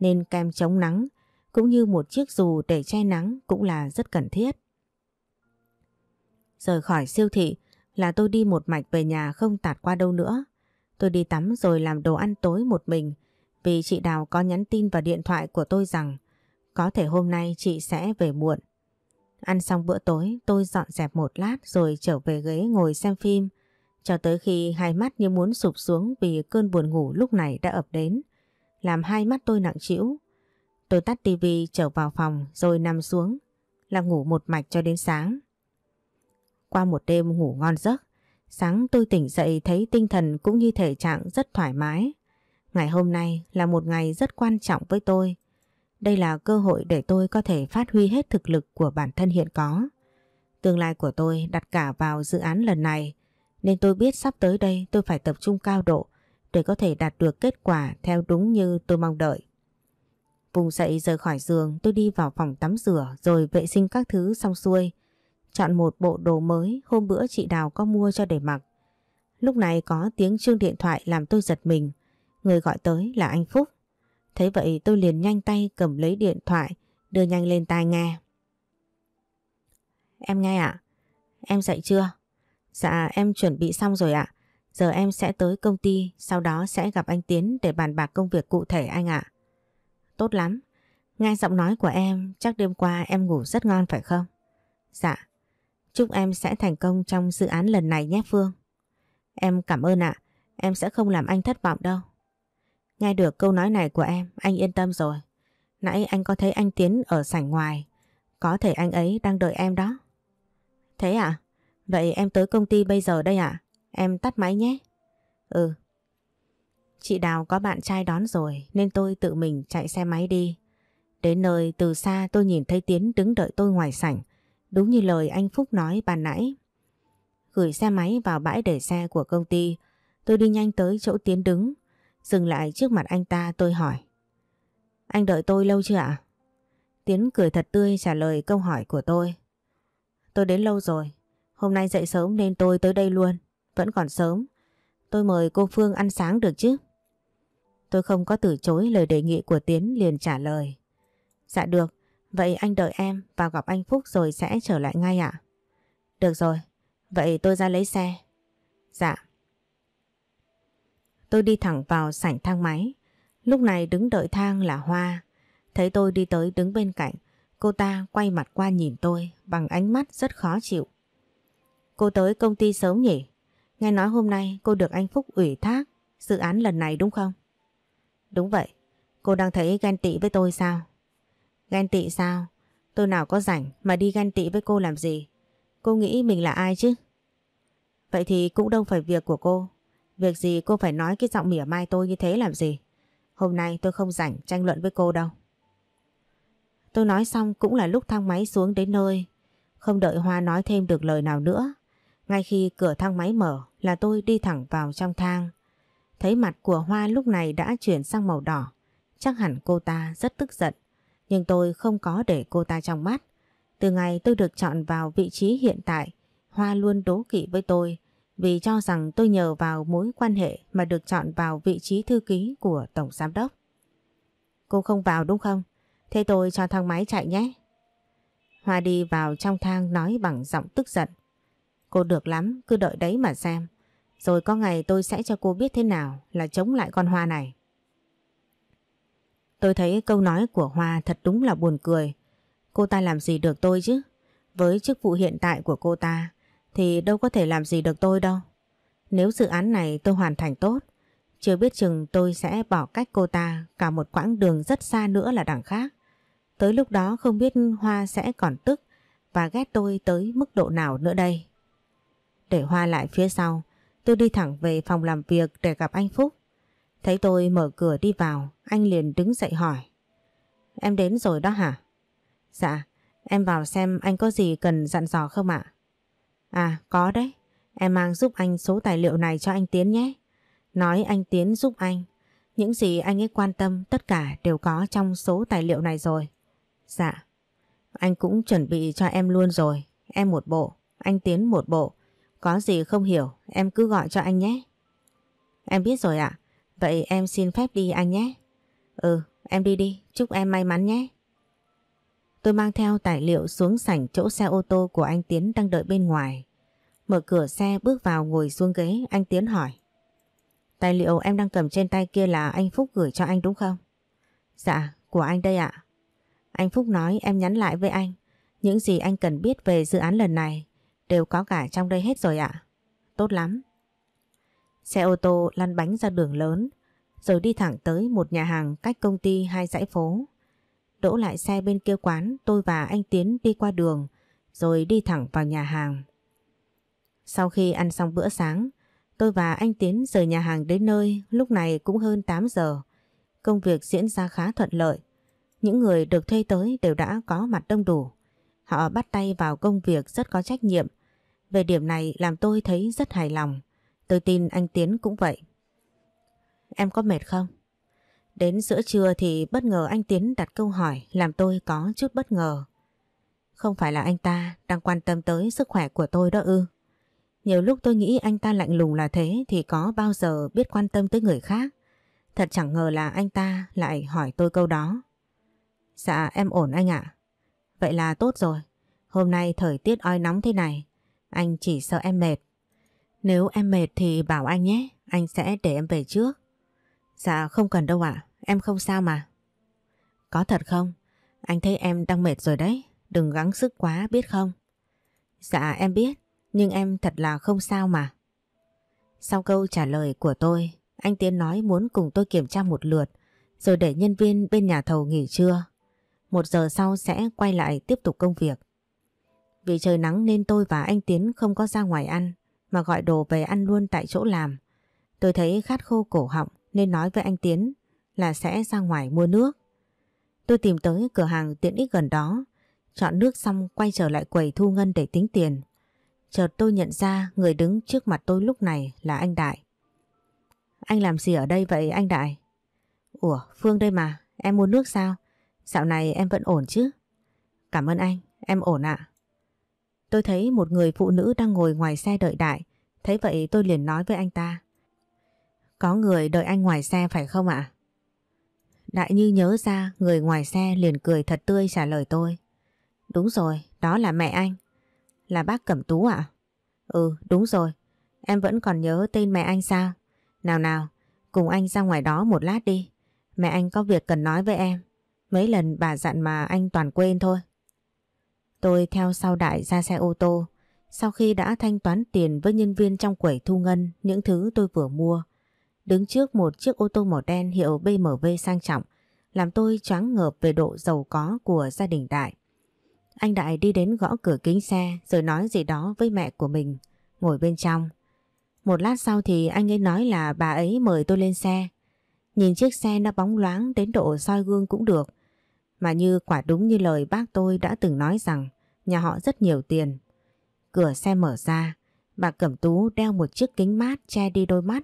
nên kem chống nắng cũng như một chiếc dù để che nắng cũng là rất cần thiết rời khỏi siêu thị là tôi đi một mạch về nhà không tạt qua đâu nữa. Tôi đi tắm rồi làm đồ ăn tối một mình vì chị Đào có nhắn tin vào điện thoại của tôi rằng có thể hôm nay chị sẽ về muộn. Ăn xong bữa tối tôi dọn dẹp một lát rồi trở về ghế ngồi xem phim cho tới khi hai mắt như muốn sụp xuống vì cơn buồn ngủ lúc này đã ập đến làm hai mắt tôi nặng trĩu. Tôi tắt tivi trở vào phòng rồi nằm xuống là ngủ một mạch cho đến sáng. Qua một đêm ngủ ngon giấc, sáng tôi tỉnh dậy thấy tinh thần cũng như thể trạng rất thoải mái. Ngày hôm nay là một ngày rất quan trọng với tôi. Đây là cơ hội để tôi có thể phát huy hết thực lực của bản thân hiện có. Tương lai của tôi đặt cả vào dự án lần này, nên tôi biết sắp tới đây tôi phải tập trung cao độ để có thể đạt được kết quả theo đúng như tôi mong đợi. Vùng dậy rời khỏi giường tôi đi vào phòng tắm rửa rồi vệ sinh các thứ xong xuôi Chọn một bộ đồ mới hôm bữa chị Đào có mua cho để mặc. Lúc này có tiếng chuông điện thoại làm tôi giật mình. Người gọi tới là anh Phúc. Thấy vậy tôi liền nhanh tay cầm lấy điện thoại đưa nhanh lên tai nghe. Em nghe ạ? À? Em dậy chưa? Dạ em chuẩn bị xong rồi ạ. Giờ em sẽ tới công ty, sau đó sẽ gặp anh Tiến để bàn bạc công việc cụ thể anh ạ. Tốt lắm. Nghe giọng nói của em, chắc đêm qua em ngủ rất ngon phải không? Dạ, Chúc em sẽ thành công trong dự án lần này nhé Phương. Em cảm ơn ạ, em sẽ không làm anh thất vọng đâu. Nghe được câu nói này của em, anh yên tâm rồi. Nãy anh có thấy anh Tiến ở sảnh ngoài, có thể anh ấy đang đợi em đó. Thế À? Vậy em tới công ty bây giờ đây ạ? À? Em tắt máy nhé. Ừ. Chị Đào có bạn trai đón rồi nên tôi tự mình chạy xe máy đi. Đến nơi từ xa tôi nhìn thấy Tiến đứng đợi tôi ngoài sảnh. Đúng như lời anh Phúc nói bàn nãy. Gửi xe máy vào bãi để xe của công ty, tôi đi nhanh tới chỗ Tiến đứng. Dừng lại trước mặt anh ta tôi hỏi. Anh đợi tôi lâu chưa ạ? Tiến cười thật tươi trả lời câu hỏi của tôi. Tôi đến lâu rồi, hôm nay dậy sớm nên tôi tới đây luôn, vẫn còn sớm. Tôi mời cô Phương ăn sáng được chứ? Tôi không có từ chối lời đề nghị của Tiến liền trả lời. Dạ được, Vậy anh đợi em vào gặp anh Phúc rồi sẽ trở lại ngay ạ? À? Được rồi, vậy tôi ra lấy xe. Dạ. Tôi đi thẳng vào sảnh thang máy. Lúc này đứng đợi thang là Hoa. Thấy tôi đi tới đứng bên cạnh, cô ta quay mặt qua nhìn tôi bằng ánh mắt rất khó chịu. Cô tới công ty sớm nhỉ? Nghe nói hôm nay cô được anh Phúc ủy thác dự án lần này đúng không? Đúng vậy, cô đang thấy ghen tị với tôi sao? Ghen tị sao? Tôi nào có rảnh mà đi ghen tị với cô làm gì? Cô nghĩ mình là ai chứ? Vậy thì cũng đâu phải việc của cô. Việc gì cô phải nói cái giọng mỉa mai tôi như thế làm gì? Hôm nay tôi không rảnh tranh luận với cô đâu. Tôi nói xong cũng là lúc thang máy xuống đến nơi. Không đợi Hoa nói thêm được lời nào nữa. Ngay khi cửa thang máy mở là tôi đi thẳng vào trong thang. Thấy mặt của Hoa lúc này đã chuyển sang màu đỏ. Chắc hẳn cô ta rất tức giận nhưng tôi không có để cô ta trong mắt. Từ ngày tôi được chọn vào vị trí hiện tại, Hoa luôn đố kỵ với tôi vì cho rằng tôi nhờ vào mối quan hệ mà được chọn vào vị trí thư ký của Tổng Giám Đốc. Cô không vào đúng không? Thế tôi cho thang máy chạy nhé. Hoa đi vào trong thang nói bằng giọng tức giận. Cô được lắm, cứ đợi đấy mà xem. Rồi có ngày tôi sẽ cho cô biết thế nào là chống lại con hoa này. Tôi thấy câu nói của Hoa thật đúng là buồn cười. Cô ta làm gì được tôi chứ? Với chức vụ hiện tại của cô ta thì đâu có thể làm gì được tôi đâu. Nếu dự án này tôi hoàn thành tốt, chưa biết chừng tôi sẽ bỏ cách cô ta cả một quãng đường rất xa nữa là đằng khác. Tới lúc đó không biết Hoa sẽ còn tức và ghét tôi tới mức độ nào nữa đây. Để Hoa lại phía sau, tôi đi thẳng về phòng làm việc để gặp anh Phúc. Thấy tôi mở cửa đi vào, anh liền đứng dậy hỏi. Em đến rồi đó hả? Dạ, em vào xem anh có gì cần dặn dò không ạ? À, có đấy. Em mang giúp anh số tài liệu này cho anh Tiến nhé. Nói anh Tiến giúp anh. Những gì anh ấy quan tâm tất cả đều có trong số tài liệu này rồi. Dạ. Anh cũng chuẩn bị cho em luôn rồi. Em một bộ, anh Tiến một bộ. Có gì không hiểu, em cứ gọi cho anh nhé. Em biết rồi ạ. À, Vậy em xin phép đi anh nhé. Ừ, em đi đi, chúc em may mắn nhé. Tôi mang theo tài liệu xuống sảnh chỗ xe ô tô của anh Tiến đang đợi bên ngoài. Mở cửa xe bước vào ngồi xuống ghế, anh Tiến hỏi. Tài liệu em đang cầm trên tay kia là anh Phúc gửi cho anh đúng không? Dạ, của anh đây ạ. Anh Phúc nói em nhắn lại với anh. Những gì anh cần biết về dự án lần này đều có cả trong đây hết rồi ạ. Tốt lắm. Xe ô tô lăn bánh ra đường lớn rồi đi thẳng tới một nhà hàng cách công ty hai dãy phố. Đỗ lại xe bên kia quán tôi và anh Tiến đi qua đường rồi đi thẳng vào nhà hàng. Sau khi ăn xong bữa sáng, tôi và anh Tiến rời nhà hàng đến nơi lúc này cũng hơn 8 giờ. Công việc diễn ra khá thuận lợi. Những người được thuê tới đều đã có mặt đông đủ. Họ bắt tay vào công việc rất có trách nhiệm. Về điểm này làm tôi thấy rất hài lòng. Tôi tin anh Tiến cũng vậy. Em có mệt không? Đến giữa trưa thì bất ngờ anh Tiến đặt câu hỏi làm tôi có chút bất ngờ. Không phải là anh ta đang quan tâm tới sức khỏe của tôi đó ư. Nhiều lúc tôi nghĩ anh ta lạnh lùng là thế thì có bao giờ biết quan tâm tới người khác. Thật chẳng ngờ là anh ta lại hỏi tôi câu đó. Dạ em ổn anh ạ. Vậy là tốt rồi. Hôm nay thời tiết oi nóng thế này. Anh chỉ sợ em mệt nếu em mệt thì bảo anh nhé, anh sẽ để em về trước. Dạ không cần đâu ạ, em không sao mà. Có thật không? Anh thấy em đang mệt rồi đấy, đừng gắng sức quá biết không? Dạ em biết, nhưng em thật là không sao mà. Sau câu trả lời của tôi, anh Tiến nói muốn cùng tôi kiểm tra một lượt, rồi để nhân viên bên nhà thầu nghỉ trưa. Một giờ sau sẽ quay lại tiếp tục công việc. Vì trời nắng nên tôi và anh Tiến không có ra ngoài ăn mà gọi đồ về ăn luôn tại chỗ làm. Tôi thấy khát khô cổ họng nên nói với anh Tiến là sẽ ra ngoài mua nước. Tôi tìm tới cửa hàng tiện ích gần đó, chọn nước xong quay trở lại quầy thu ngân để tính tiền. Chợt tôi nhận ra người đứng trước mặt tôi lúc này là anh Đại. Anh làm gì ở đây vậy anh Đại? Ủa, Phương đây mà, em mua nước sao? Dạo này em vẫn ổn chứ? Cảm ơn anh, em ổn ạ. Tôi thấy một người phụ nữ đang ngồi ngoài xe đợi đại. Thấy vậy tôi liền nói với anh ta. Có người đợi anh ngoài xe phải không ạ? Đại như nhớ ra người ngoài xe liền cười thật tươi trả lời tôi. Đúng rồi, đó là mẹ anh. Là bác Cẩm Tú ạ? Ừ, đúng rồi. Em vẫn còn nhớ tên mẹ anh sao? Nào nào, cùng anh ra ngoài đó một lát đi. Mẹ anh có việc cần nói với em. Mấy lần bà dặn mà anh toàn quên thôi. Tôi theo sau đại ra xe ô tô. Sau khi đã thanh toán tiền với nhân viên trong quầy thu ngân những thứ tôi vừa mua, đứng trước một chiếc ô tô màu đen hiệu BMW sang trọng, làm tôi choáng ngợp về độ giàu có của gia đình Đại. Anh Đại đi đến gõ cửa kính xe rồi nói gì đó với mẹ của mình, ngồi bên trong. Một lát sau thì anh ấy nói là bà ấy mời tôi lên xe. Nhìn chiếc xe nó bóng loáng đến độ soi gương cũng được, mà như quả đúng như lời bác tôi đã từng nói rằng nhà họ rất nhiều tiền. Cửa xe mở ra, bà Cẩm Tú đeo một chiếc kính mát che đi đôi mắt.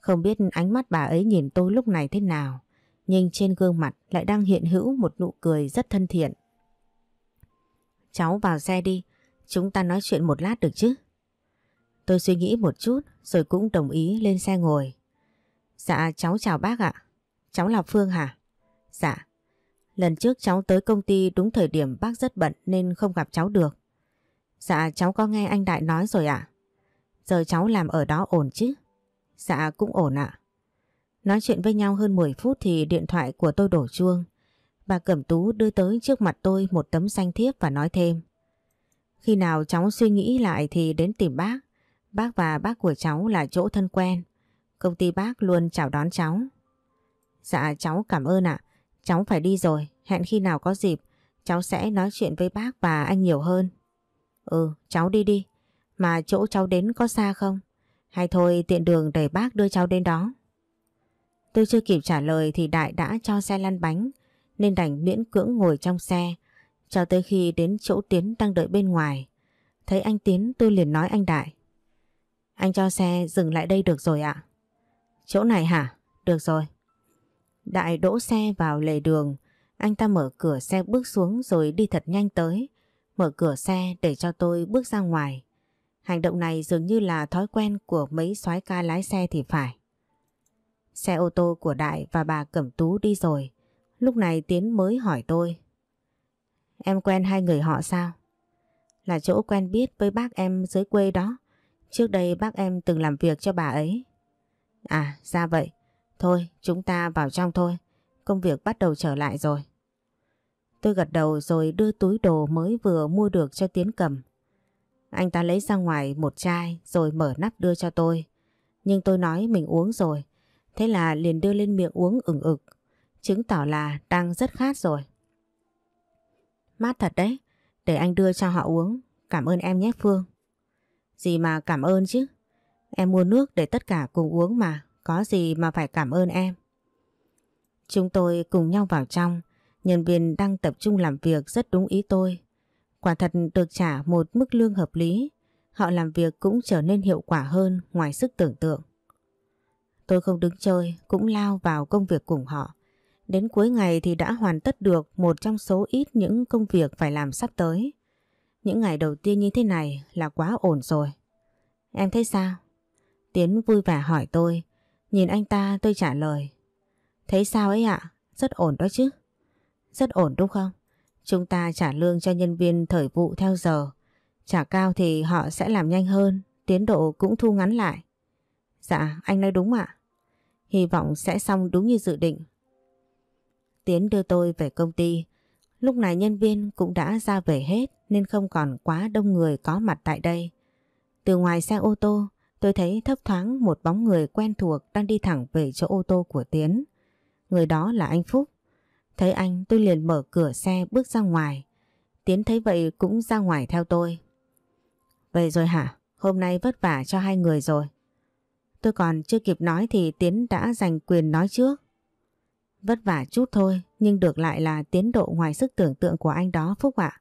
Không biết ánh mắt bà ấy nhìn tôi lúc này thế nào, nhưng trên gương mặt lại đang hiện hữu một nụ cười rất thân thiện. Cháu vào xe đi, chúng ta nói chuyện một lát được chứ? Tôi suy nghĩ một chút rồi cũng đồng ý lên xe ngồi. Dạ cháu chào bác ạ. Cháu là Phương hả? Dạ. Lần trước cháu tới công ty đúng thời điểm bác rất bận nên không gặp cháu được. Dạ cháu có nghe anh Đại nói rồi ạ. À? Giờ cháu làm ở đó ổn chứ? Dạ cũng ổn ạ. Nói chuyện với nhau hơn 10 phút thì điện thoại của tôi đổ chuông. Bà Cẩm Tú đưa tới trước mặt tôi một tấm xanh thiếp và nói thêm. Khi nào cháu suy nghĩ lại thì đến tìm bác. Bác và bác của cháu là chỗ thân quen. Công ty bác luôn chào đón cháu. Dạ cháu cảm ơn ạ. À. Cháu phải đi rồi, hẹn khi nào có dịp, cháu sẽ nói chuyện với bác và anh nhiều hơn. Ừ, cháu đi đi. Mà chỗ cháu đến có xa không? Hay thôi tiện đường đẩy bác đưa cháu đến đó. Tôi chưa kịp trả lời thì Đại đã cho xe lăn bánh nên đành miễn cưỡng ngồi trong xe cho tới khi đến chỗ Tiến đang đợi bên ngoài. Thấy anh Tiến tôi liền nói anh Đại. Anh cho xe dừng lại đây được rồi ạ. Chỗ này hả? Được rồi. Đại đỗ xe vào lề đường, anh ta mở cửa xe bước xuống rồi đi thật nhanh tới, mở cửa xe để cho tôi bước ra ngoài. Hành động này dường như là thói quen của mấy soái ca lái xe thì phải. Xe ô tô của Đại và bà Cẩm Tú đi rồi, lúc này Tiến mới hỏi tôi. Em quen hai người họ sao? Là chỗ quen biết với bác em dưới quê đó, trước đây bác em từng làm việc cho bà ấy. À, ra vậy. Thôi chúng ta vào trong thôi, công việc bắt đầu trở lại rồi. Tôi gật đầu rồi đưa túi đồ mới vừa mua được cho Tiến cầm. Anh ta lấy ra ngoài một chai rồi mở nắp đưa cho tôi. Nhưng tôi nói mình uống rồi, thế là liền đưa lên miệng uống ửng ực, chứng tỏ là đang rất khát rồi. Mát thật đấy, để anh đưa cho họ uống, cảm ơn em nhé Phương. Gì mà cảm ơn chứ, em mua nước để tất cả cùng uống mà. Có gì mà phải cảm ơn em Chúng tôi cùng nhau vào trong Nhân viên đang tập trung làm việc rất đúng ý tôi Quả thật được trả một mức lương hợp lý Họ làm việc cũng trở nên hiệu quả hơn ngoài sức tưởng tượng Tôi không đứng chơi cũng lao vào công việc cùng họ Đến cuối ngày thì đã hoàn tất được một trong số ít những công việc phải làm sắp tới Những ngày đầu tiên như thế này là quá ổn rồi Em thấy sao? Tiến vui vẻ hỏi tôi Nhìn anh ta tôi trả lời. Thấy sao ấy ạ? Rất ổn đó chứ. Rất ổn đúng không? Chúng ta trả lương cho nhân viên thời vụ theo giờ. Trả cao thì họ sẽ làm nhanh hơn, tiến độ cũng thu ngắn lại. Dạ, anh nói đúng ạ. Hy vọng sẽ xong đúng như dự định. Tiến đưa tôi về công ty. Lúc này nhân viên cũng đã ra về hết nên không còn quá đông người có mặt tại đây. Từ ngoài xe ô tô, Tôi thấy thấp thoáng một bóng người quen thuộc đang đi thẳng về chỗ ô tô của Tiến. Người đó là anh Phúc. Thấy anh tôi liền mở cửa xe bước ra ngoài. Tiến thấy vậy cũng ra ngoài theo tôi. Về rồi hả? Hôm nay vất vả cho hai người rồi. Tôi còn chưa kịp nói thì Tiến đã giành quyền nói trước. Vất vả chút thôi nhưng được lại là tiến độ ngoài sức tưởng tượng của anh đó Phúc ạ.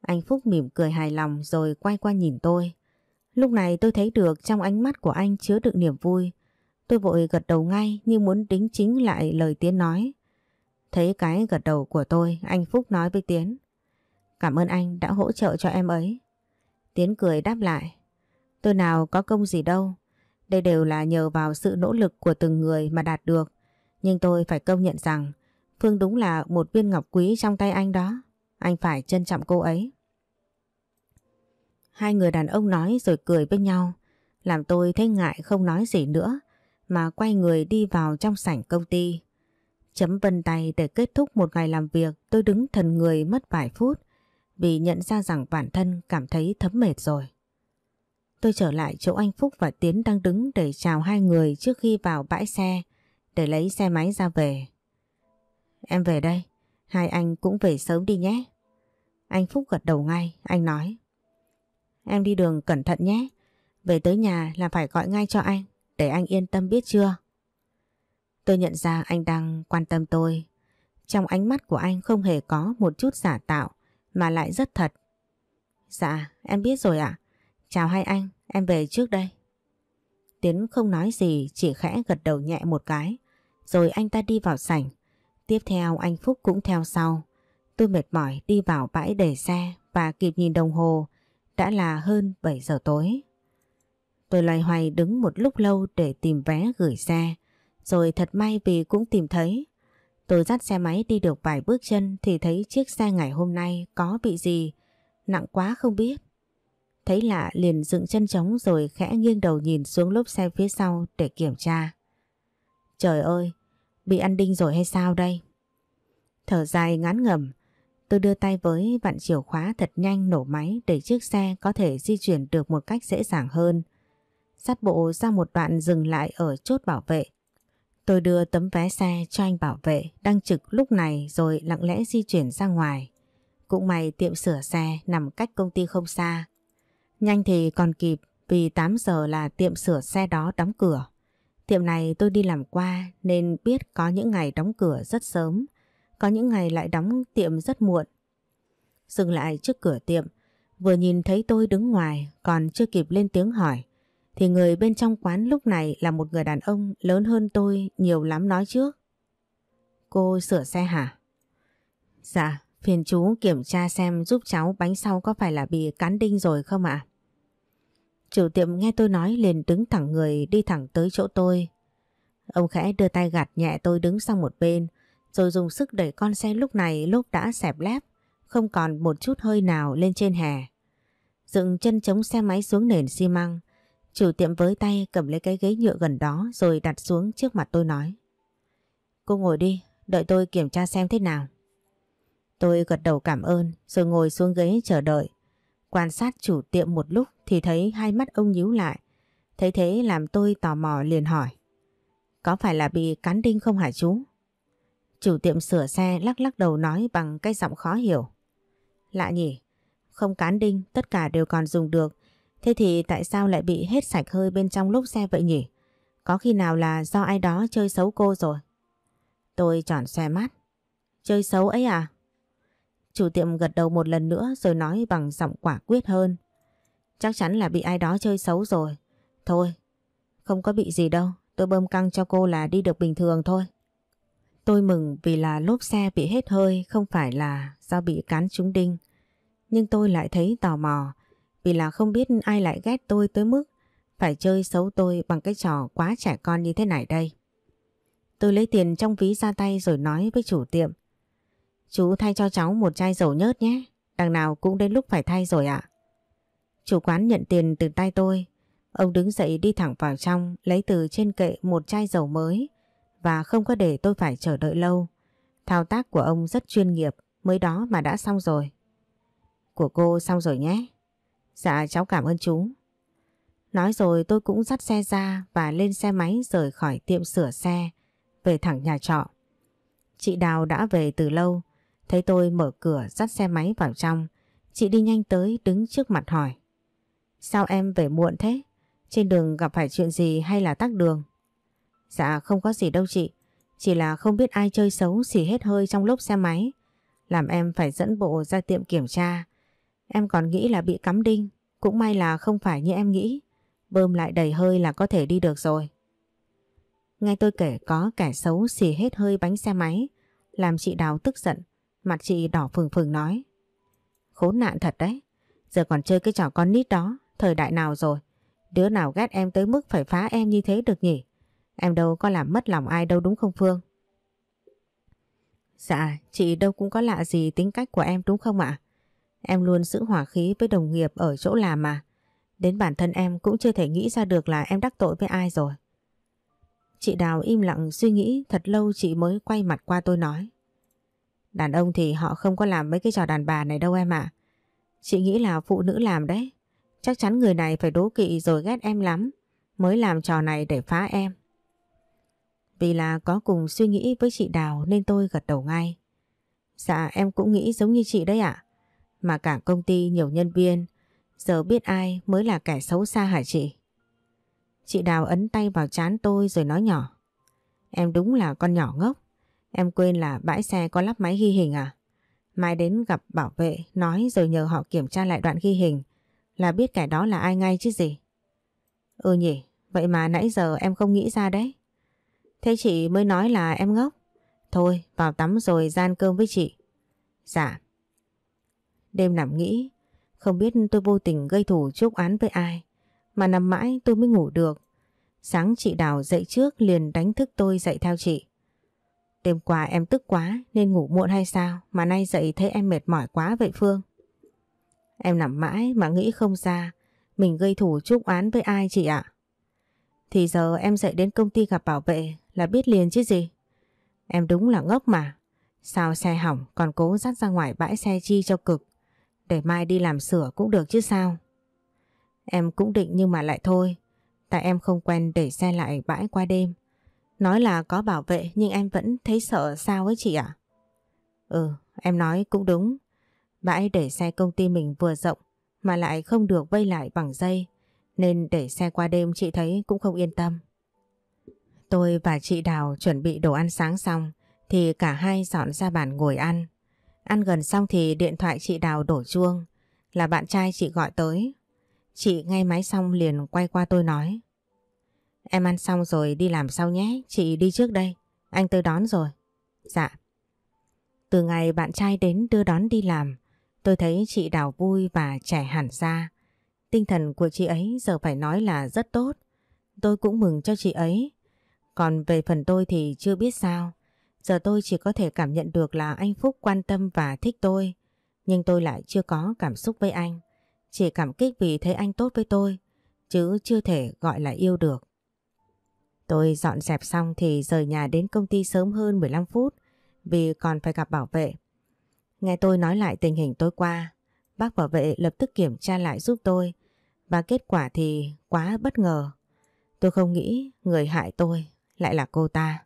Anh Phúc mỉm cười hài lòng rồi quay qua nhìn tôi. Lúc này tôi thấy được trong ánh mắt của anh chứa đựng niềm vui. Tôi vội gật đầu ngay như muốn đính chính lại lời Tiến nói. Thấy cái gật đầu của tôi, anh Phúc nói với Tiến. Cảm ơn anh đã hỗ trợ cho em ấy. Tiến cười đáp lại. Tôi nào có công gì đâu. Đây đều là nhờ vào sự nỗ lực của từng người mà đạt được. Nhưng tôi phải công nhận rằng Phương đúng là một viên ngọc quý trong tay anh đó. Anh phải trân trọng cô ấy. Hai người đàn ông nói rồi cười với nhau, làm tôi thấy ngại không nói gì nữa, mà quay người đi vào trong sảnh công ty. Chấm vân tay để kết thúc một ngày làm việc tôi đứng thần người mất vài phút vì nhận ra rằng bản thân cảm thấy thấm mệt rồi. Tôi trở lại chỗ anh Phúc và Tiến đang đứng để chào hai người trước khi vào bãi xe để lấy xe máy ra về. Em về đây, hai anh cũng về sớm đi nhé. Anh Phúc gật đầu ngay, anh nói. Em đi đường cẩn thận nhé. Về tới nhà là phải gọi ngay cho anh, để anh yên tâm biết chưa? Tôi nhận ra anh đang quan tâm tôi. Trong ánh mắt của anh không hề có một chút giả tạo, mà lại rất thật. Dạ, em biết rồi ạ. Chào hai anh, em về trước đây. Tiến không nói gì, chỉ khẽ gật đầu nhẹ một cái. Rồi anh ta đi vào sảnh. Tiếp theo anh Phúc cũng theo sau. Tôi mệt mỏi đi vào bãi để xe và kịp nhìn đồng hồ đã là hơn 7 giờ tối. Tôi loay hoay đứng một lúc lâu để tìm vé gửi xe, rồi thật may vì cũng tìm thấy. Tôi dắt xe máy đi được vài bước chân thì thấy chiếc xe ngày hôm nay có bị gì, nặng quá không biết. Thấy lạ liền dựng chân trống rồi khẽ nghiêng đầu nhìn xuống lốp xe phía sau để kiểm tra. Trời ơi, bị ăn đinh rồi hay sao đây? Thở dài ngán ngẩm, Tôi đưa tay với vặn chìa khóa thật nhanh nổ máy để chiếc xe có thể di chuyển được một cách dễ dàng hơn. Sát bộ ra một đoạn dừng lại ở chốt bảo vệ. Tôi đưa tấm vé xe cho anh bảo vệ đang trực lúc này rồi lặng lẽ di chuyển ra ngoài. Cũng may tiệm sửa xe nằm cách công ty không xa. Nhanh thì còn kịp vì 8 giờ là tiệm sửa xe đó đóng cửa. Tiệm này tôi đi làm qua nên biết có những ngày đóng cửa rất sớm có những ngày lại đóng tiệm rất muộn. Dừng lại trước cửa tiệm, vừa nhìn thấy tôi đứng ngoài còn chưa kịp lên tiếng hỏi, thì người bên trong quán lúc này là một người đàn ông lớn hơn tôi nhiều lắm nói trước. Cô sửa xe hả? Dạ, phiền chú kiểm tra xem giúp cháu bánh sau có phải là bị cán đinh rồi không ạ? Chủ tiệm nghe tôi nói liền đứng thẳng người đi thẳng tới chỗ tôi. Ông khẽ đưa tay gạt nhẹ tôi đứng sang một bên, rồi dùng sức đẩy con xe lúc này lúc đã xẹp lép, không còn một chút hơi nào lên trên hè. Dựng chân chống xe máy xuống nền xi măng, chủ tiệm với tay cầm lấy cái ghế nhựa gần đó rồi đặt xuống trước mặt tôi nói. Cô ngồi đi, đợi tôi kiểm tra xem thế nào. Tôi gật đầu cảm ơn rồi ngồi xuống ghế chờ đợi. Quan sát chủ tiệm một lúc thì thấy hai mắt ông nhíu lại. Thấy thế làm tôi tò mò liền hỏi. Có phải là bị cắn đinh không hả chú? Chủ tiệm sửa xe lắc lắc đầu nói bằng cái giọng khó hiểu. Lạ nhỉ, không cán đinh tất cả đều còn dùng được. Thế thì tại sao lại bị hết sạch hơi bên trong lốp xe vậy nhỉ? Có khi nào là do ai đó chơi xấu cô rồi? Tôi chọn xe mắt. Chơi xấu ấy à? Chủ tiệm gật đầu một lần nữa rồi nói bằng giọng quả quyết hơn. Chắc chắn là bị ai đó chơi xấu rồi. Thôi, không có bị gì đâu. Tôi bơm căng cho cô là đi được bình thường thôi. Tôi mừng vì là lốp xe bị hết hơi không phải là do bị cán trúng đinh. Nhưng tôi lại thấy tò mò vì là không biết ai lại ghét tôi tới mức phải chơi xấu tôi bằng cái trò quá trẻ con như thế này đây. Tôi lấy tiền trong ví ra tay rồi nói với chủ tiệm. Chú thay cho cháu một chai dầu nhớt nhé, đằng nào cũng đến lúc phải thay rồi ạ. À. Chủ quán nhận tiền từ tay tôi, ông đứng dậy đi thẳng vào trong lấy từ trên kệ một chai dầu mới và không có để tôi phải chờ đợi lâu. Thao tác của ông rất chuyên nghiệp, mới đó mà đã xong rồi. Của cô xong rồi nhé. Dạ cháu cảm ơn chú. Nói rồi tôi cũng dắt xe ra và lên xe máy rời khỏi tiệm sửa xe, về thẳng nhà trọ. Chị Đào đã về từ lâu, thấy tôi mở cửa dắt xe máy vào trong, chị đi nhanh tới đứng trước mặt hỏi. Sao em về muộn thế? Trên đường gặp phải chuyện gì hay là tắc đường? Dạ không có gì đâu chị Chỉ là không biết ai chơi xấu xỉ hết hơi trong lốp xe máy Làm em phải dẫn bộ ra tiệm kiểm tra Em còn nghĩ là bị cắm đinh Cũng may là không phải như em nghĩ Bơm lại đầy hơi là có thể đi được rồi Nghe tôi kể có kẻ xấu xỉ hết hơi bánh xe máy Làm chị Đào tức giận Mặt chị đỏ phừng phừng nói Khốn nạn thật đấy Giờ còn chơi cái trò con nít đó Thời đại nào rồi Đứa nào ghét em tới mức phải phá em như thế được nhỉ Em đâu có làm mất lòng ai đâu đúng không Phương? Dạ, chị đâu cũng có lạ gì tính cách của em đúng không ạ? Em luôn giữ hỏa khí với đồng nghiệp ở chỗ làm mà. Đến bản thân em cũng chưa thể nghĩ ra được là em đắc tội với ai rồi. Chị Đào im lặng suy nghĩ thật lâu chị mới quay mặt qua tôi nói. Đàn ông thì họ không có làm mấy cái trò đàn bà này đâu em ạ. Chị nghĩ là phụ nữ làm đấy. Chắc chắn người này phải đố kỵ rồi ghét em lắm. Mới làm trò này để phá em. Vì là có cùng suy nghĩ với chị Đào nên tôi gật đầu ngay. Dạ em cũng nghĩ giống như chị đấy ạ. Mà cả công ty nhiều nhân viên, giờ biết ai mới là kẻ xấu xa hả chị? Chị Đào ấn tay vào chán tôi rồi nói nhỏ. Em đúng là con nhỏ ngốc. Em quên là bãi xe có lắp máy ghi hình à? Mai đến gặp bảo vệ nói rồi nhờ họ kiểm tra lại đoạn ghi hình là biết kẻ đó là ai ngay chứ gì. Ừ nhỉ, vậy mà nãy giờ em không nghĩ ra đấy. Thế chị mới nói là em ngốc. Thôi vào tắm rồi gian cơm với chị. Dạ. Đêm nằm nghĩ, không biết tôi vô tình gây thủ chúc án với ai. Mà nằm mãi tôi mới ngủ được. Sáng chị Đào dậy trước liền đánh thức tôi dậy theo chị. Đêm qua em tức quá nên ngủ muộn hay sao mà nay dậy thấy em mệt mỏi quá vậy Phương. Em nằm mãi mà nghĩ không ra mình gây thủ chúc án với ai chị ạ. À? Thì giờ em dậy đến công ty gặp bảo vệ là biết liền chứ gì. Em đúng là ngốc mà. Sao xe hỏng còn cố dắt ra ngoài bãi xe chi cho cực. Để mai đi làm sửa cũng được chứ sao. Em cũng định nhưng mà lại thôi. Tại em không quen để xe lại bãi qua đêm. Nói là có bảo vệ nhưng em vẫn thấy sợ sao ấy chị ạ. Ừ, em nói cũng đúng. Bãi để xe công ty mình vừa rộng mà lại không được vây lại bằng dây nên để xe qua đêm chị thấy cũng không yên tâm. Tôi và chị Đào chuẩn bị đồ ăn sáng xong thì cả hai dọn ra bàn ngồi ăn. Ăn gần xong thì điện thoại chị Đào đổ chuông là bạn trai chị gọi tới. Chị nghe máy xong liền quay qua tôi nói Em ăn xong rồi đi làm sau nhé, chị đi trước đây, anh tới đón rồi. Dạ. Từ ngày bạn trai đến đưa đón đi làm, tôi thấy chị Đào vui và trẻ hẳn ra. Tinh thần của chị ấy giờ phải nói là rất tốt. Tôi cũng mừng cho chị ấy. Còn về phần tôi thì chưa biết sao. Giờ tôi chỉ có thể cảm nhận được là anh Phúc quan tâm và thích tôi. Nhưng tôi lại chưa có cảm xúc với anh. Chỉ cảm kích vì thấy anh tốt với tôi. Chứ chưa thể gọi là yêu được. Tôi dọn dẹp xong thì rời nhà đến công ty sớm hơn 15 phút vì còn phải gặp bảo vệ. Nghe tôi nói lại tình hình tối qua, bác bảo vệ lập tức kiểm tra lại giúp tôi và kết quả thì quá bất ngờ. Tôi không nghĩ người hại tôi lại là cô ta.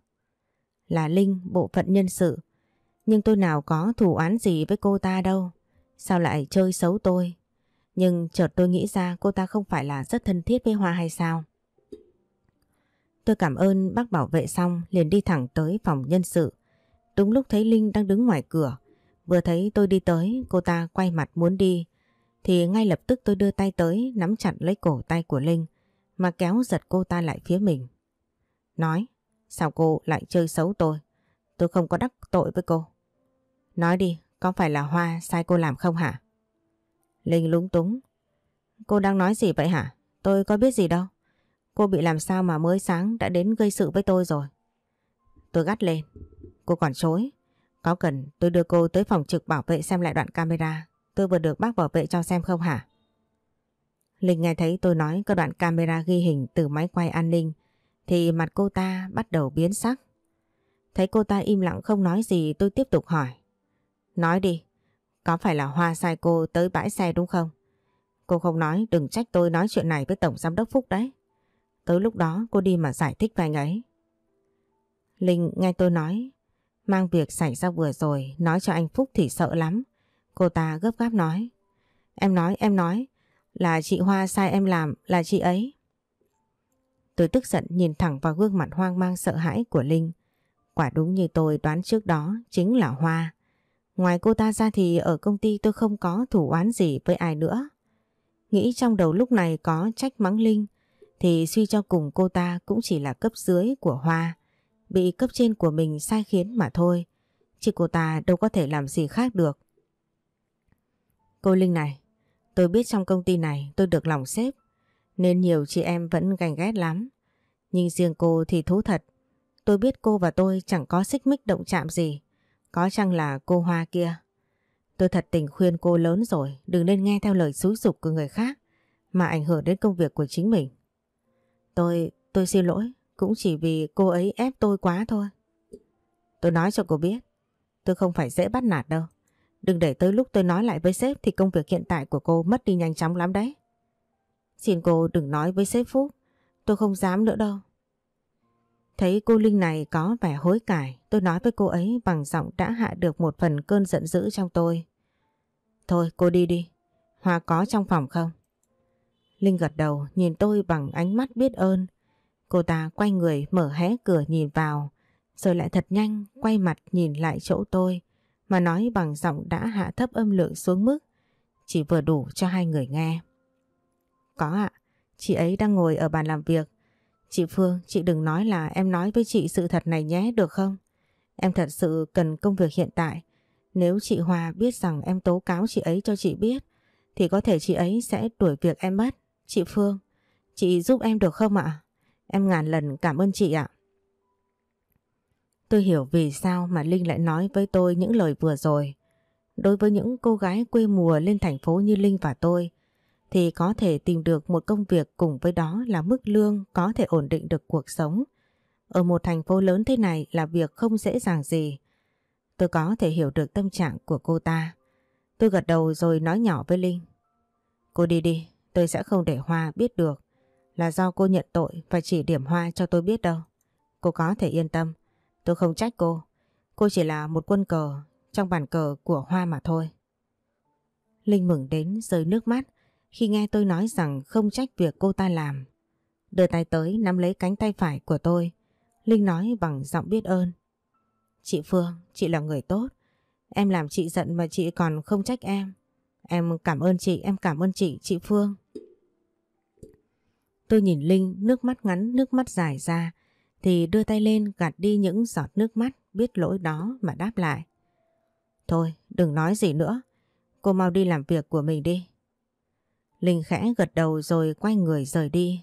Là Linh, bộ phận nhân sự. Nhưng tôi nào có thù oán gì với cô ta đâu. Sao lại chơi xấu tôi? Nhưng chợt tôi nghĩ ra cô ta không phải là rất thân thiết với Hoa hay sao? Tôi cảm ơn bác bảo vệ xong liền đi thẳng tới phòng nhân sự. Đúng lúc thấy Linh đang đứng ngoài cửa. Vừa thấy tôi đi tới cô ta quay mặt muốn đi thì ngay lập tức tôi đưa tay tới nắm chặt lấy cổ tay của Linh mà kéo giật cô ta lại phía mình. Nói, sao cô lại chơi xấu tôi? Tôi không có đắc tội với cô. Nói đi, có phải là Hoa sai cô làm không hả? Linh lúng túng. Cô đang nói gì vậy hả? Tôi có biết gì đâu. Cô bị làm sao mà mới sáng đã đến gây sự với tôi rồi. Tôi gắt lên. Cô còn chối. Có cần tôi đưa cô tới phòng trực bảo vệ xem lại đoạn camera tôi vừa được bác bảo vệ cho xem không hả? Linh nghe thấy tôi nói có đoạn camera ghi hình từ máy quay an ninh thì mặt cô ta bắt đầu biến sắc. Thấy cô ta im lặng không nói gì tôi tiếp tục hỏi. Nói đi, có phải là Hoa sai cô tới bãi xe đúng không? Cô không nói đừng trách tôi nói chuyện này với Tổng Giám Đốc Phúc đấy. Tới lúc đó cô đi mà giải thích với anh ấy. Linh nghe tôi nói mang việc xảy ra vừa rồi nói cho anh Phúc thì sợ lắm. Cô ta gấp gáp nói Em nói em nói Là chị Hoa sai em làm là chị ấy Tôi tức giận nhìn thẳng vào gương mặt hoang mang sợ hãi của Linh Quả đúng như tôi đoán trước đó chính là Hoa Ngoài cô ta ra thì ở công ty tôi không có thủ oán gì với ai nữa Nghĩ trong đầu lúc này có trách mắng Linh Thì suy cho cùng cô ta cũng chỉ là cấp dưới của Hoa Bị cấp trên của mình sai khiến mà thôi Chứ cô ta đâu có thể làm gì khác được Cô Linh này, tôi biết trong công ty này tôi được lòng sếp, nên nhiều chị em vẫn ganh ghét lắm. Nhưng riêng cô thì thú thật, tôi biết cô và tôi chẳng có xích mích động chạm gì, có chăng là cô Hoa kia. Tôi thật tình khuyên cô lớn rồi, đừng nên nghe theo lời xúi dục của người khác mà ảnh hưởng đến công việc của chính mình. Tôi, tôi xin lỗi, cũng chỉ vì cô ấy ép tôi quá thôi. Tôi nói cho cô biết, tôi không phải dễ bắt nạt đâu. Đừng để tới lúc tôi nói lại với sếp thì công việc hiện tại của cô mất đi nhanh chóng lắm đấy. Xin cô đừng nói với sếp Phúc, tôi không dám nữa đâu. Thấy cô Linh này có vẻ hối cải, tôi nói với cô ấy bằng giọng đã hạ được một phần cơn giận dữ trong tôi. Thôi cô đi đi, Hoa có trong phòng không? Linh gật đầu nhìn tôi bằng ánh mắt biết ơn. Cô ta quay người mở hé cửa nhìn vào, rồi lại thật nhanh quay mặt nhìn lại chỗ tôi mà nói bằng giọng đã hạ thấp âm lượng xuống mức chỉ vừa đủ cho hai người nghe. Có ạ, chị ấy đang ngồi ở bàn làm việc. Chị Phương, chị đừng nói là em nói với chị sự thật này nhé, được không? Em thật sự cần công việc hiện tại. Nếu chị Hòa biết rằng em tố cáo chị ấy cho chị biết, thì có thể chị ấy sẽ đuổi việc em mất. Chị Phương, chị giúp em được không ạ? Em ngàn lần cảm ơn chị ạ. Tôi hiểu vì sao mà Linh lại nói với tôi những lời vừa rồi. Đối với những cô gái quê mùa lên thành phố như Linh và tôi, thì có thể tìm được một công việc cùng với đó là mức lương có thể ổn định được cuộc sống. Ở một thành phố lớn thế này là việc không dễ dàng gì. Tôi có thể hiểu được tâm trạng của cô ta. Tôi gật đầu rồi nói nhỏ với Linh. Cô đi đi, tôi sẽ không để Hoa biết được là do cô nhận tội và chỉ điểm Hoa cho tôi biết đâu. Cô có thể yên tâm, Tôi không trách cô. Cô chỉ là một quân cờ trong bàn cờ của Hoa mà thôi. Linh mừng đến rơi nước mắt khi nghe tôi nói rằng không trách việc cô ta làm. Đưa tay tới nắm lấy cánh tay phải của tôi. Linh nói bằng giọng biết ơn. Chị Phương, chị là người tốt. Em làm chị giận mà chị còn không trách em. Em cảm ơn chị, em cảm ơn chị, chị Phương. Tôi nhìn Linh nước mắt ngắn, nước mắt dài ra thì đưa tay lên gạt đi những giọt nước mắt biết lỗi đó mà đáp lại. Thôi đừng nói gì nữa, cô mau đi làm việc của mình đi. Linh khẽ gật đầu rồi quay người rời đi.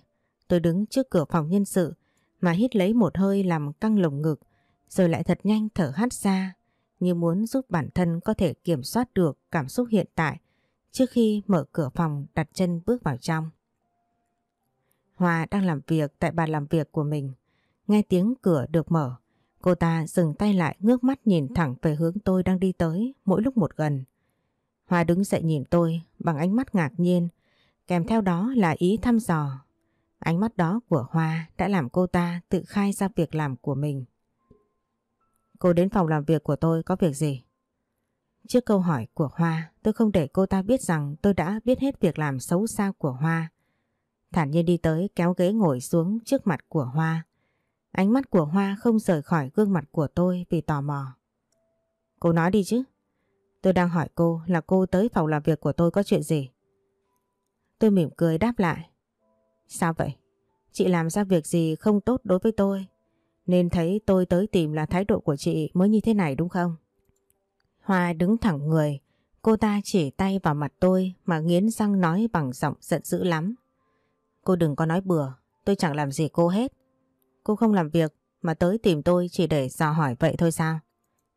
Tôi đứng trước cửa phòng nhân sự mà hít lấy một hơi làm căng lồng ngực rồi lại thật nhanh thở hắt ra như muốn giúp bản thân có thể kiểm soát được cảm xúc hiện tại trước khi mở cửa phòng đặt chân bước vào trong. Hòa đang làm việc tại bàn làm việc của mình. Nghe tiếng cửa được mở, cô ta dừng tay lại ngước mắt nhìn thẳng về hướng tôi đang đi tới mỗi lúc một gần. Hoa đứng dậy nhìn tôi bằng ánh mắt ngạc nhiên, kèm theo đó là ý thăm dò. Ánh mắt đó của Hoa đã làm cô ta tự khai ra việc làm của mình. Cô đến phòng làm việc của tôi có việc gì? Trước câu hỏi của Hoa, tôi không để cô ta biết rằng tôi đã biết hết việc làm xấu xa của Hoa. Thản nhiên đi tới kéo ghế ngồi xuống trước mặt của Hoa. Ánh mắt của Hoa không rời khỏi gương mặt của tôi vì tò mò. Cô nói đi chứ. Tôi đang hỏi cô là cô tới phòng làm việc của tôi có chuyện gì? Tôi mỉm cười đáp lại. Sao vậy? Chị làm ra việc gì không tốt đối với tôi? Nên thấy tôi tới tìm là thái độ của chị mới như thế này đúng không? Hoa đứng thẳng người, cô ta chỉ tay vào mặt tôi mà nghiến răng nói bằng giọng giận dữ lắm. Cô đừng có nói bừa, tôi chẳng làm gì cô hết cô không làm việc mà tới tìm tôi chỉ để dò hỏi vậy thôi sao?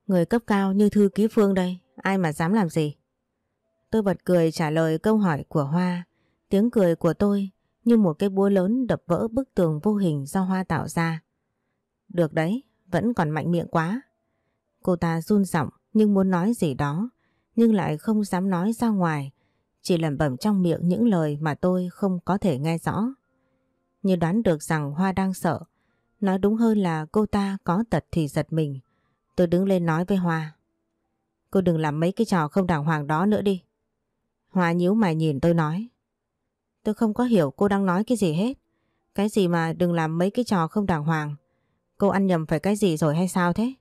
Người cấp cao như thư ký Phương đây, ai mà dám làm gì? Tôi bật cười trả lời câu hỏi của Hoa. Tiếng cười của tôi như một cái búa lớn đập vỡ bức tường vô hình do Hoa tạo ra. Được đấy, vẫn còn mạnh miệng quá. Cô ta run giọng nhưng muốn nói gì đó, nhưng lại không dám nói ra ngoài, chỉ lẩm bẩm trong miệng những lời mà tôi không có thể nghe rõ. Như đoán được rằng Hoa đang sợ, Nói đúng hơn là cô ta có tật thì giật mình. Tôi đứng lên nói với Hoa. Cô đừng làm mấy cái trò không đàng hoàng đó nữa đi. Hoa nhíu mày nhìn tôi nói. Tôi không có hiểu cô đang nói cái gì hết. Cái gì mà đừng làm mấy cái trò không đàng hoàng. Cô ăn nhầm phải cái gì rồi hay sao thế?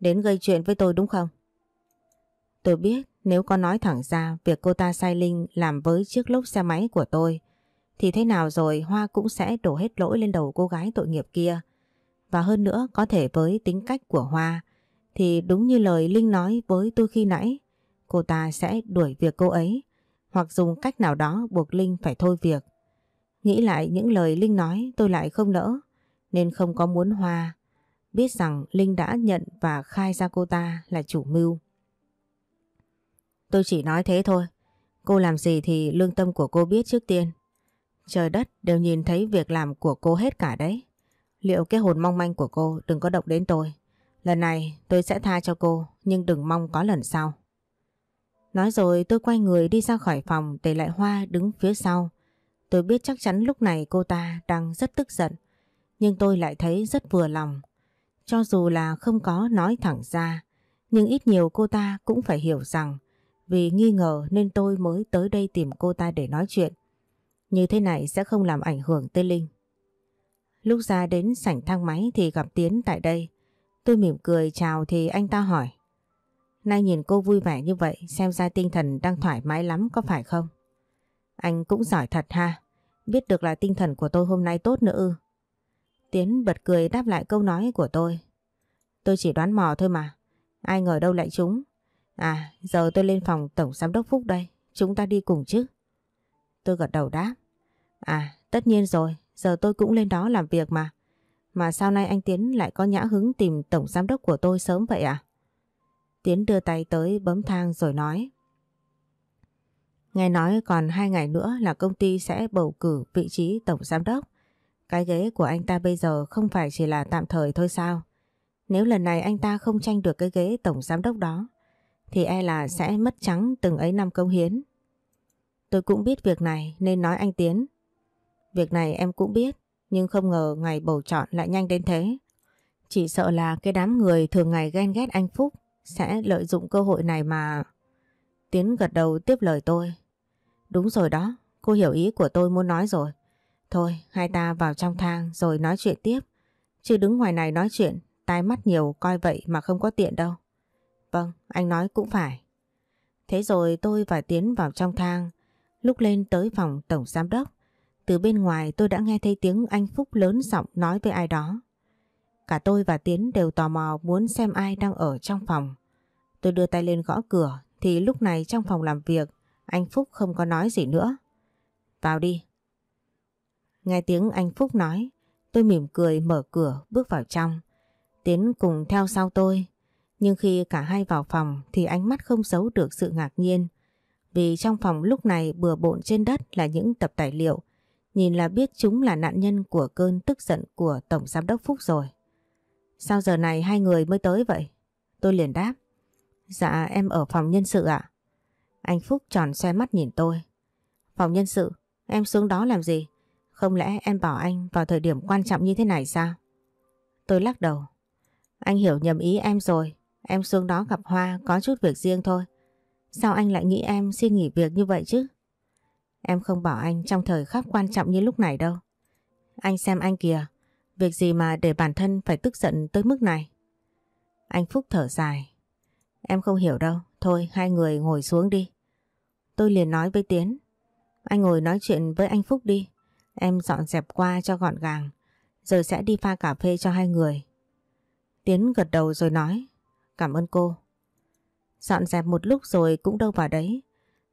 Đến gây chuyện với tôi đúng không? Tôi biết nếu có nói thẳng ra việc cô ta sai Linh làm với chiếc lốp xe máy của tôi thì thế nào rồi Hoa cũng sẽ đổ hết lỗi lên đầu cô gái tội nghiệp kia. Và hơn nữa có thể với tính cách của Hoa thì đúng như lời Linh nói với tôi khi nãy, cô ta sẽ đuổi việc cô ấy hoặc dùng cách nào đó buộc Linh phải thôi việc. Nghĩ lại những lời Linh nói tôi lại không nỡ nên không có muốn Hoa biết rằng Linh đã nhận và khai ra cô ta là chủ mưu. Tôi chỉ nói thế thôi, cô làm gì thì lương tâm của cô biết trước tiên. Trời đất đều nhìn thấy việc làm của cô hết cả đấy. Liệu cái hồn mong manh của cô đừng có động đến tôi. Lần này tôi sẽ tha cho cô nhưng đừng mong có lần sau. Nói rồi tôi quay người đi ra khỏi phòng để lại Hoa đứng phía sau. Tôi biết chắc chắn lúc này cô ta đang rất tức giận. Nhưng tôi lại thấy rất vừa lòng. Cho dù là không có nói thẳng ra, nhưng ít nhiều cô ta cũng phải hiểu rằng vì nghi ngờ nên tôi mới tới đây tìm cô ta để nói chuyện. Như thế này sẽ không làm ảnh hưởng tới Linh. Lúc ra đến sảnh thang máy thì gặp Tiến tại đây. Tôi mỉm cười chào thì anh ta hỏi. Nay nhìn cô vui vẻ như vậy xem ra tinh thần đang thoải mái lắm có phải không? Anh cũng giỏi thật ha. Biết được là tinh thần của tôi hôm nay tốt nữa ư. Tiến bật cười đáp lại câu nói của tôi. Tôi chỉ đoán mò thôi mà. Ai ngờ đâu lại chúng. À giờ tôi lên phòng Tổng Giám đốc Phúc đây. Chúng ta đi cùng chứ. Tôi gật đầu đáp. À tất nhiên rồi Giờ tôi cũng lên đó làm việc mà. Mà sao nay anh Tiến lại có nhã hứng tìm tổng giám đốc của tôi sớm vậy à? Tiến đưa tay tới bấm thang rồi nói. Nghe nói còn hai ngày nữa là công ty sẽ bầu cử vị trí tổng giám đốc. Cái ghế của anh ta bây giờ không phải chỉ là tạm thời thôi sao? Nếu lần này anh ta không tranh được cái ghế tổng giám đốc đó, thì e là sẽ mất trắng từng ấy năm công hiến. Tôi cũng biết việc này nên nói anh Tiến. Việc này em cũng biết, nhưng không ngờ ngày bầu chọn lại nhanh đến thế. Chỉ sợ là cái đám người thường ngày ghen ghét anh Phúc sẽ lợi dụng cơ hội này mà... Tiến gật đầu tiếp lời tôi. Đúng rồi đó, cô hiểu ý của tôi muốn nói rồi. Thôi, hai ta vào trong thang rồi nói chuyện tiếp. Chứ đứng ngoài này nói chuyện, tai mắt nhiều coi vậy mà không có tiện đâu. Vâng, anh nói cũng phải. Thế rồi tôi và Tiến vào trong thang. Lúc lên tới phòng tổng giám đốc, từ bên ngoài tôi đã nghe thấy tiếng anh Phúc lớn giọng nói với ai đó. Cả tôi và Tiến đều tò mò muốn xem ai đang ở trong phòng. Tôi đưa tay lên gõ cửa thì lúc này trong phòng làm việc anh Phúc không có nói gì nữa. Vào đi. Nghe tiếng anh Phúc nói tôi mỉm cười mở cửa bước vào trong. Tiến cùng theo sau tôi. Nhưng khi cả hai vào phòng thì ánh mắt không giấu được sự ngạc nhiên. Vì trong phòng lúc này bừa bộn trên đất là những tập tài liệu Nhìn là biết chúng là nạn nhân của cơn tức giận của Tổng Giám đốc Phúc rồi. Sao giờ này hai người mới tới vậy? Tôi liền đáp. Dạ em ở phòng nhân sự ạ. À? Anh Phúc tròn xoe mắt nhìn tôi. Phòng nhân sự, em xuống đó làm gì? Không lẽ em bảo anh vào thời điểm quan trọng như thế này sao? Tôi lắc đầu. Anh hiểu nhầm ý em rồi. Em xuống đó gặp Hoa có chút việc riêng thôi. Sao anh lại nghĩ em xin nghỉ việc như vậy chứ? Em không bảo anh trong thời khắc quan trọng như lúc này đâu. Anh xem anh kìa, việc gì mà để bản thân phải tức giận tới mức này? Anh Phúc thở dài. Em không hiểu đâu, thôi hai người ngồi xuống đi. Tôi liền nói với Tiến. Anh ngồi nói chuyện với anh Phúc đi, em dọn dẹp qua cho gọn gàng, rồi sẽ đi pha cà phê cho hai người. Tiến gật đầu rồi nói, cảm ơn cô. Dọn dẹp một lúc rồi cũng đâu vào đấy,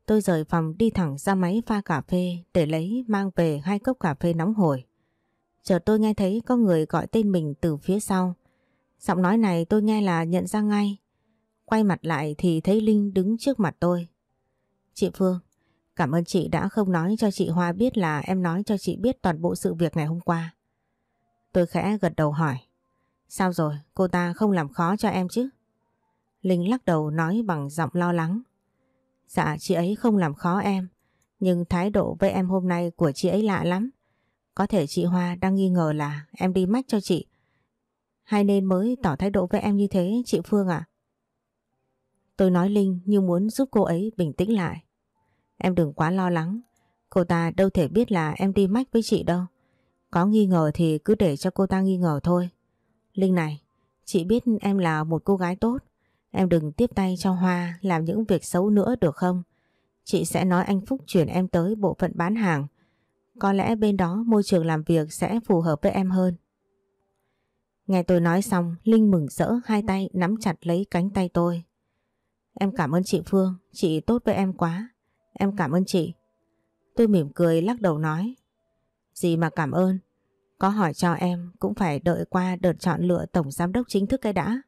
Tôi rời phòng đi thẳng ra máy pha cà phê để lấy mang về hai cốc cà phê nóng hổi. chờ tôi nghe thấy có người gọi tên mình từ phía sau. Giọng nói này tôi nghe là nhận ra ngay. Quay mặt lại thì thấy Linh đứng trước mặt tôi. Chị Phương, cảm ơn chị đã không nói cho chị Hoa biết là em nói cho chị biết toàn bộ sự việc ngày hôm qua. Tôi khẽ gật đầu hỏi. Sao rồi, cô ta không làm khó cho em chứ? Linh lắc đầu nói bằng giọng lo lắng. Dạ chị ấy không làm khó em Nhưng thái độ với em hôm nay của chị ấy lạ lắm Có thể chị Hoa đang nghi ngờ là em đi mách cho chị Hay nên mới tỏ thái độ với em như thế chị Phương à Tôi nói Linh như muốn giúp cô ấy bình tĩnh lại Em đừng quá lo lắng Cô ta đâu thể biết là em đi mách với chị đâu Có nghi ngờ thì cứ để cho cô ta nghi ngờ thôi Linh này Chị biết em là một cô gái tốt Em đừng tiếp tay cho Hoa làm những việc xấu nữa được không? Chị sẽ nói anh Phúc chuyển em tới bộ phận bán hàng. Có lẽ bên đó môi trường làm việc sẽ phù hợp với em hơn. Nghe tôi nói xong, Linh mừng rỡ hai tay nắm chặt lấy cánh tay tôi. Em cảm ơn chị Phương, chị tốt với em quá. Em cảm ơn chị. Tôi mỉm cười lắc đầu nói. Gì mà cảm ơn, có hỏi cho em cũng phải đợi qua đợt chọn lựa tổng giám đốc chính thức cái đã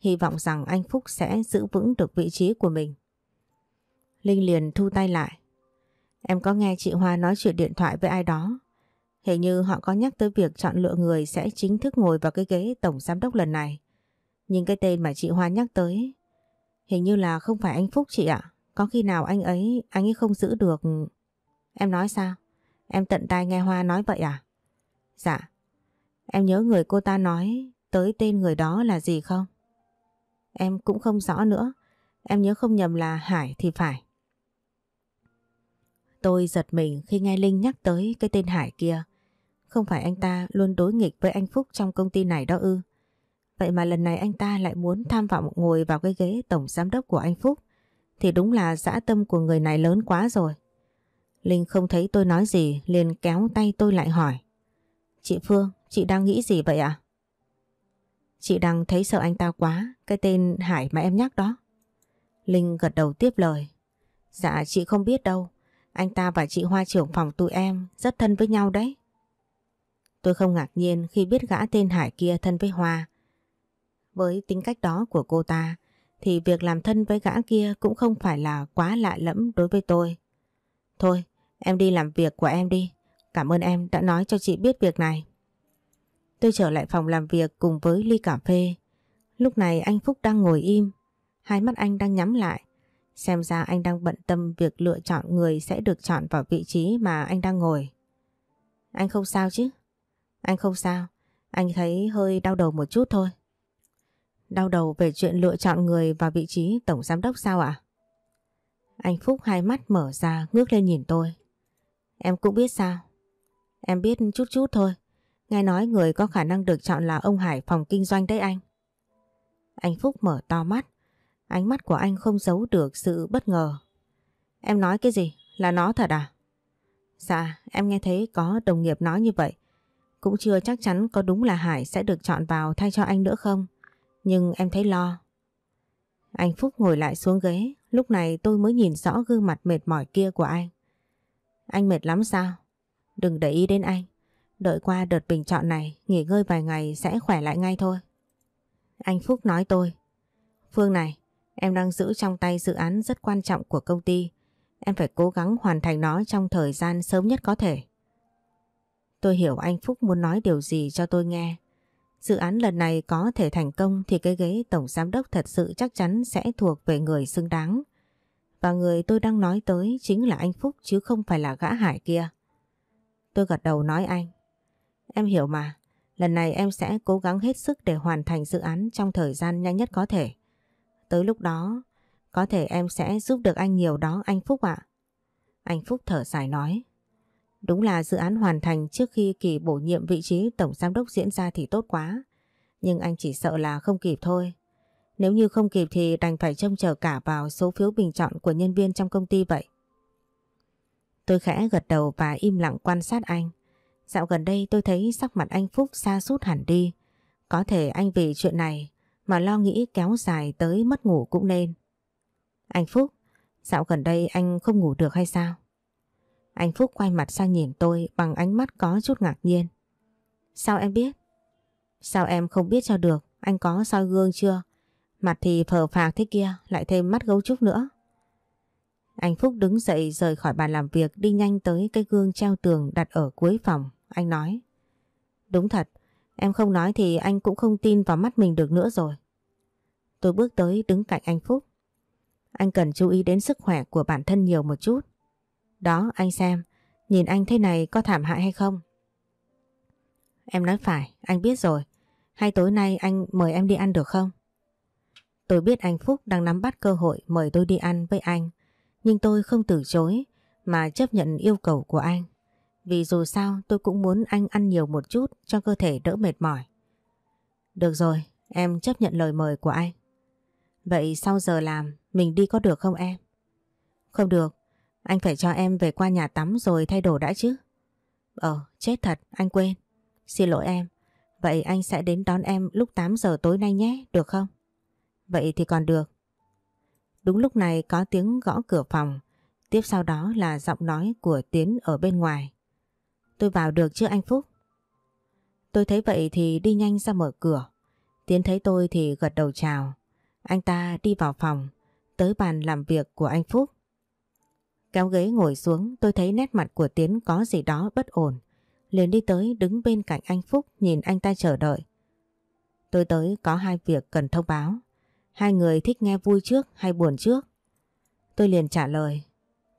hy vọng rằng anh Phúc sẽ giữ vững được vị trí của mình. Linh liền thu tay lại. Em có nghe chị Hoa nói chuyện điện thoại với ai đó. Hình như họ có nhắc tới việc chọn lựa người sẽ chính thức ngồi vào cái ghế tổng giám đốc lần này. Nhưng cái tên mà chị Hoa nhắc tới, hình như là không phải anh Phúc chị ạ. Có khi nào anh ấy, anh ấy không giữ được... Em nói sao? Em tận tai nghe Hoa nói vậy à? Dạ. Em nhớ người cô ta nói tới tên người đó là gì không? Em cũng không rõ nữa. Em nhớ không nhầm là Hải thì phải. Tôi giật mình khi nghe Linh nhắc tới cái tên Hải kia. Không phải anh ta luôn đối nghịch với anh Phúc trong công ty này đó ư. Vậy mà lần này anh ta lại muốn tham vọng ngồi vào cái ghế tổng giám đốc của anh Phúc. Thì đúng là dã tâm của người này lớn quá rồi. Linh không thấy tôi nói gì liền kéo tay tôi lại hỏi. Chị Phương, chị đang nghĩ gì vậy ạ? À? Chị đang thấy sợ anh ta quá, cái tên Hải mà em nhắc đó. Linh gật đầu tiếp lời. Dạ chị không biết đâu, anh ta và chị Hoa trưởng phòng tụi em rất thân với nhau đấy. Tôi không ngạc nhiên khi biết gã tên Hải kia thân với Hoa. Với tính cách đó của cô ta thì việc làm thân với gã kia cũng không phải là quá lạ lẫm đối với tôi. Thôi, em đi làm việc của em đi. Cảm ơn em đã nói cho chị biết việc này. Tôi trở lại phòng làm việc cùng với ly cà phê. Lúc này anh Phúc đang ngồi im, hai mắt anh đang nhắm lại. Xem ra anh đang bận tâm việc lựa chọn người sẽ được chọn vào vị trí mà anh đang ngồi. Anh không sao chứ? Anh không sao, anh thấy hơi đau đầu một chút thôi. Đau đầu về chuyện lựa chọn người vào vị trí tổng giám đốc sao ạ? Anh Phúc hai mắt mở ra ngước lên nhìn tôi. Em cũng biết sao? Em biết chút chút thôi. Nghe nói người có khả năng được chọn là ông Hải phòng kinh doanh đấy anh. Anh Phúc mở to mắt. Ánh mắt của anh không giấu được sự bất ngờ. Em nói cái gì? Là nó thật à? Dạ, em nghe thấy có đồng nghiệp nói như vậy. Cũng chưa chắc chắn có đúng là Hải sẽ được chọn vào thay cho anh nữa không. Nhưng em thấy lo. Anh Phúc ngồi lại xuống ghế. Lúc này tôi mới nhìn rõ gương mặt mệt mỏi kia của anh. Anh mệt lắm sao? Đừng để ý đến anh. Đợi qua đợt bình chọn này, nghỉ ngơi vài ngày sẽ khỏe lại ngay thôi. Anh Phúc nói tôi. Phương này, em đang giữ trong tay dự án rất quan trọng của công ty. Em phải cố gắng hoàn thành nó trong thời gian sớm nhất có thể. Tôi hiểu anh Phúc muốn nói điều gì cho tôi nghe. Dự án lần này có thể thành công thì cái ghế tổng giám đốc thật sự chắc chắn sẽ thuộc về người xứng đáng. Và người tôi đang nói tới chính là anh Phúc chứ không phải là gã hải kia. Tôi gật đầu nói anh. Em hiểu mà, lần này em sẽ cố gắng hết sức để hoàn thành dự án trong thời gian nhanh nhất có thể. Tới lúc đó, có thể em sẽ giúp được anh nhiều đó anh Phúc ạ. Anh Phúc thở dài nói. Đúng là dự án hoàn thành trước khi kỳ bổ nhiệm vị trí tổng giám đốc diễn ra thì tốt quá. Nhưng anh chỉ sợ là không kịp thôi. Nếu như không kịp thì đành phải trông chờ cả vào số phiếu bình chọn của nhân viên trong công ty vậy. Tôi khẽ gật đầu và im lặng quan sát anh. Dạo gần đây tôi thấy sắc mặt anh Phúc xa sút hẳn đi. Có thể anh vì chuyện này mà lo nghĩ kéo dài tới mất ngủ cũng nên. Anh Phúc, dạo gần đây anh không ngủ được hay sao? Anh Phúc quay mặt sang nhìn tôi bằng ánh mắt có chút ngạc nhiên. Sao em biết? Sao em không biết cho được, anh có soi gương chưa? Mặt thì phờ phạc thế kia, lại thêm mắt gấu trúc nữa. Anh Phúc đứng dậy rời khỏi bàn làm việc đi nhanh tới cái gương treo tường đặt ở cuối phòng. Anh nói. Đúng thật, em không nói thì anh cũng không tin vào mắt mình được nữa rồi. Tôi bước tới đứng cạnh anh Phúc. Anh cần chú ý đến sức khỏe của bản thân nhiều một chút. Đó anh xem, nhìn anh thế này có thảm hại hay không? Em nói phải, anh biết rồi. Hay tối nay anh mời em đi ăn được không? Tôi biết anh Phúc đang nắm bắt cơ hội mời tôi đi ăn với anh, nhưng tôi không từ chối mà chấp nhận yêu cầu của anh. Vì dù sao tôi cũng muốn anh ăn nhiều một chút cho cơ thể đỡ mệt mỏi. Được rồi, em chấp nhận lời mời của anh. Vậy sau giờ làm mình đi có được không em? Không được, anh phải cho em về qua nhà tắm rồi thay đồ đã chứ. Ờ, chết thật, anh quên. Xin lỗi em, vậy anh sẽ đến đón em lúc 8 giờ tối nay nhé, được không? Vậy thì còn được. Đúng lúc này có tiếng gõ cửa phòng, tiếp sau đó là giọng nói của Tiến ở bên ngoài. Tôi vào được chứ anh Phúc? Tôi thấy vậy thì đi nhanh ra mở cửa. Tiến thấy tôi thì gật đầu chào. Anh ta đi vào phòng, tới bàn làm việc của anh Phúc. Kéo ghế ngồi xuống, tôi thấy nét mặt của Tiến có gì đó bất ổn. Liền đi tới đứng bên cạnh anh Phúc nhìn anh ta chờ đợi. Tôi tới có hai việc cần thông báo. Hai người thích nghe vui trước hay buồn trước? Tôi liền trả lời.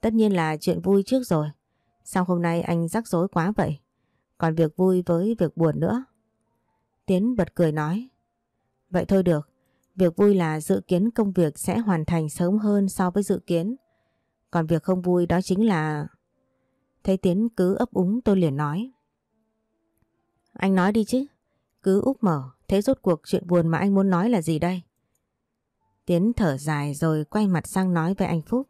Tất nhiên là chuyện vui trước rồi. Sao hôm nay anh rắc rối quá vậy? Còn việc vui với việc buồn nữa. Tiến bật cười nói. Vậy thôi được, việc vui là dự kiến công việc sẽ hoàn thành sớm hơn so với dự kiến. Còn việc không vui đó chính là... Thấy Tiến cứ ấp úng tôi liền nói. Anh nói đi chứ, cứ úp mở, thế rốt cuộc chuyện buồn mà anh muốn nói là gì đây? Tiến thở dài rồi quay mặt sang nói với anh Phúc.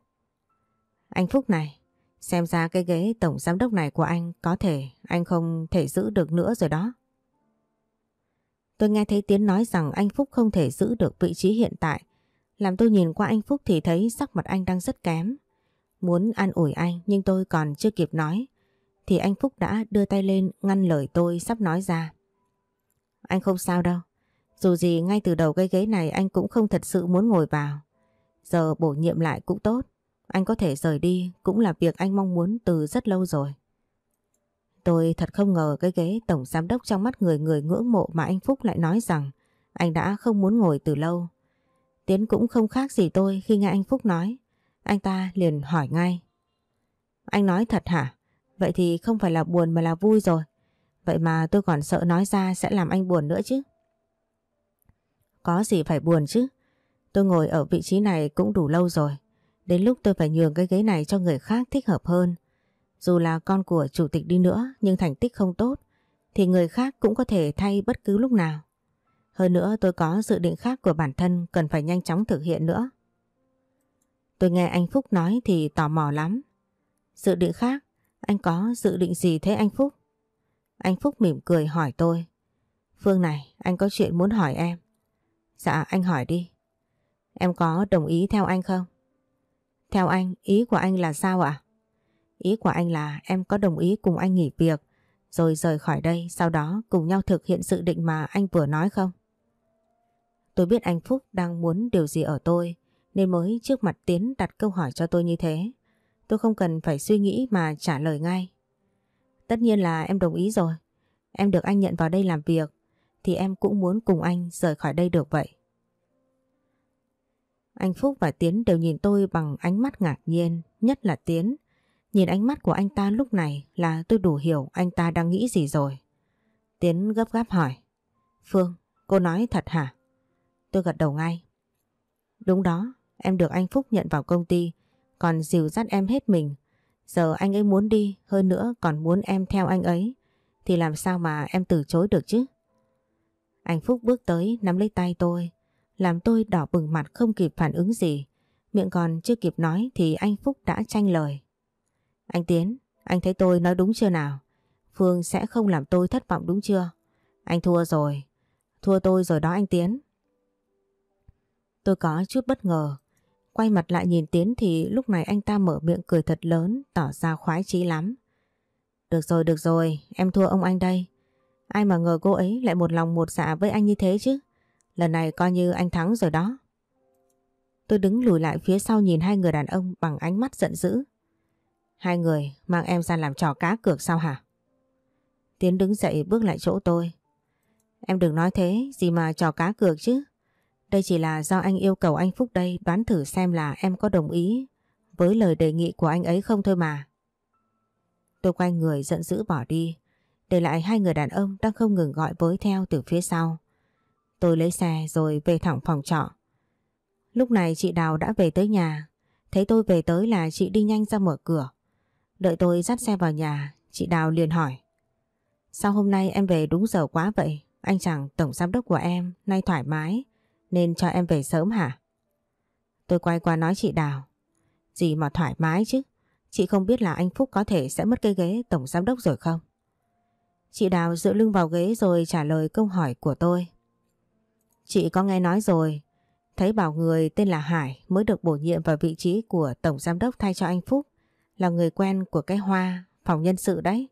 Anh Phúc này, Xem ra cái ghế tổng giám đốc này của anh có thể anh không thể giữ được nữa rồi đó. Tôi nghe thấy Tiến nói rằng anh Phúc không thể giữ được vị trí hiện tại. Làm tôi nhìn qua anh Phúc thì thấy sắc mặt anh đang rất kém. Muốn an ủi anh nhưng tôi còn chưa kịp nói. Thì anh Phúc đã đưa tay lên ngăn lời tôi sắp nói ra. Anh không sao đâu. Dù gì ngay từ đầu cái ghế này anh cũng không thật sự muốn ngồi vào. Giờ bổ nhiệm lại cũng tốt. Anh có thể rời đi cũng là việc anh mong muốn từ rất lâu rồi. Tôi thật không ngờ cái ghế tổng giám đốc trong mắt người người ngưỡng mộ mà anh Phúc lại nói rằng anh đã không muốn ngồi từ lâu. Tiến cũng không khác gì tôi khi nghe anh Phúc nói. Anh ta liền hỏi ngay. Anh nói thật hả? Vậy thì không phải là buồn mà là vui rồi. Vậy mà tôi còn sợ nói ra sẽ làm anh buồn nữa chứ. Có gì phải buồn chứ. Tôi ngồi ở vị trí này cũng đủ lâu rồi. Đến lúc tôi phải nhường cái ghế này cho người khác thích hợp hơn. Dù là con của chủ tịch đi nữa nhưng thành tích không tốt thì người khác cũng có thể thay bất cứ lúc nào. Hơn nữa tôi có dự định khác của bản thân cần phải nhanh chóng thực hiện nữa. Tôi nghe anh Phúc nói thì tò mò lắm. Dự định khác? Anh có dự định gì thế anh Phúc? Anh Phúc mỉm cười hỏi tôi. Phương này, anh có chuyện muốn hỏi em. Dạ, anh hỏi đi. Em có đồng ý theo anh không? Theo anh, ý của anh là sao ạ? Ý của anh là em có đồng ý cùng anh nghỉ việc rồi rời khỏi đây sau đó cùng nhau thực hiện dự định mà anh vừa nói không? Tôi biết anh Phúc đang muốn điều gì ở tôi nên mới trước mặt Tiến đặt câu hỏi cho tôi như thế. Tôi không cần phải suy nghĩ mà trả lời ngay. Tất nhiên là em đồng ý rồi. Em được anh nhận vào đây làm việc thì em cũng muốn cùng anh rời khỏi đây được vậy. Anh Phúc và Tiến đều nhìn tôi bằng ánh mắt ngạc nhiên, nhất là Tiến. Nhìn ánh mắt của anh ta lúc này là tôi đủ hiểu anh ta đang nghĩ gì rồi. Tiến gấp gáp hỏi. Phương, cô nói thật hả? Tôi gật đầu ngay. Đúng đó, em được anh Phúc nhận vào công ty, còn dìu dắt em hết mình. Giờ anh ấy muốn đi, hơn nữa còn muốn em theo anh ấy, thì làm sao mà em từ chối được chứ? Anh Phúc bước tới nắm lấy tay tôi, làm tôi đỏ bừng mặt không kịp phản ứng gì. Miệng còn chưa kịp nói thì anh Phúc đã tranh lời. Anh Tiến, anh thấy tôi nói đúng chưa nào? Phương sẽ không làm tôi thất vọng đúng chưa? Anh thua rồi. Thua tôi rồi đó anh Tiến. Tôi có chút bất ngờ. Quay mặt lại nhìn Tiến thì lúc này anh ta mở miệng cười thật lớn, tỏ ra khoái chí lắm. Được rồi, được rồi, em thua ông anh đây. Ai mà ngờ cô ấy lại một lòng một dạ với anh như thế chứ? Lần này coi như anh thắng rồi đó. Tôi đứng lùi lại phía sau nhìn hai người đàn ông bằng ánh mắt giận dữ. Hai người mang em ra làm trò cá cược sao hả? Tiến đứng dậy bước lại chỗ tôi. Em đừng nói thế, gì mà trò cá cược chứ. Đây chỉ là do anh yêu cầu anh Phúc đây đoán thử xem là em có đồng ý với lời đề nghị của anh ấy không thôi mà. Tôi quay người giận dữ bỏ đi, để lại hai người đàn ông đang không ngừng gọi với theo từ phía sau. Tôi lấy xe rồi về thẳng phòng trọ. Lúc này chị Đào đã về tới nhà. Thấy tôi về tới là chị đi nhanh ra mở cửa. Đợi tôi dắt xe vào nhà, chị Đào liền hỏi. Sao hôm nay em về đúng giờ quá vậy? Anh chàng tổng giám đốc của em nay thoải mái nên cho em về sớm hả? Tôi quay qua nói chị Đào. Gì mà thoải mái chứ? Chị không biết là anh Phúc có thể sẽ mất cái ghế tổng giám đốc rồi không? Chị Đào dựa lưng vào ghế rồi trả lời câu hỏi của tôi. Chị có nghe nói rồi, thấy bảo người tên là Hải mới được bổ nhiệm vào vị trí của Tổng Giám đốc thay cho anh Phúc, là người quen của cái Hoa, phòng nhân sự đấy.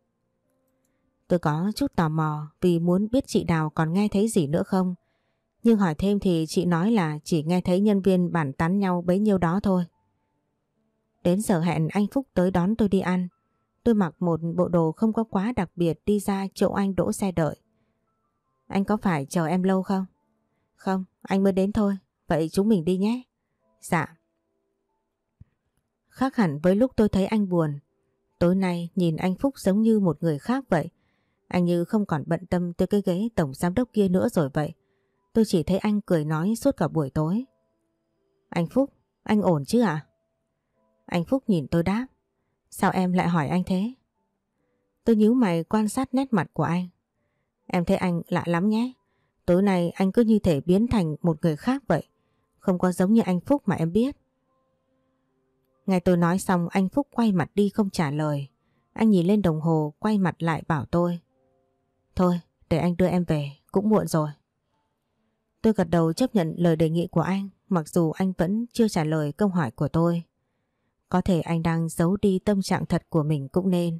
Tôi có chút tò mò vì muốn biết chị Đào còn nghe thấy gì nữa không. Nhưng hỏi thêm thì chị nói là chỉ nghe thấy nhân viên bản tán nhau bấy nhiêu đó thôi. Đến giờ hẹn anh Phúc tới đón tôi đi ăn. Tôi mặc một bộ đồ không có quá đặc biệt đi ra chỗ anh đỗ xe đợi. Anh có phải chờ em lâu không? Không, anh mới đến thôi, vậy chúng mình đi nhé. Dạ. Khác hẳn với lúc tôi thấy anh buồn, tối nay nhìn anh Phúc giống như một người khác vậy. Anh như không còn bận tâm tới cái ghế tổng giám đốc kia nữa rồi vậy. Tôi chỉ thấy anh cười nói suốt cả buổi tối. Anh Phúc, anh ổn chứ ạ? À? Anh Phúc nhìn tôi đáp. Sao em lại hỏi anh thế? Tôi nhíu mày quan sát nét mặt của anh. Em thấy anh lạ lắm nhé. Tối nay anh cứ như thể biến thành một người khác vậy. Không có giống như anh Phúc mà em biết. Nghe tôi nói xong anh Phúc quay mặt đi không trả lời. Anh nhìn lên đồng hồ quay mặt lại bảo tôi. Thôi để anh đưa em về cũng muộn rồi. Tôi gật đầu chấp nhận lời đề nghị của anh mặc dù anh vẫn chưa trả lời câu hỏi của tôi. Có thể anh đang giấu đi tâm trạng thật của mình cũng nên.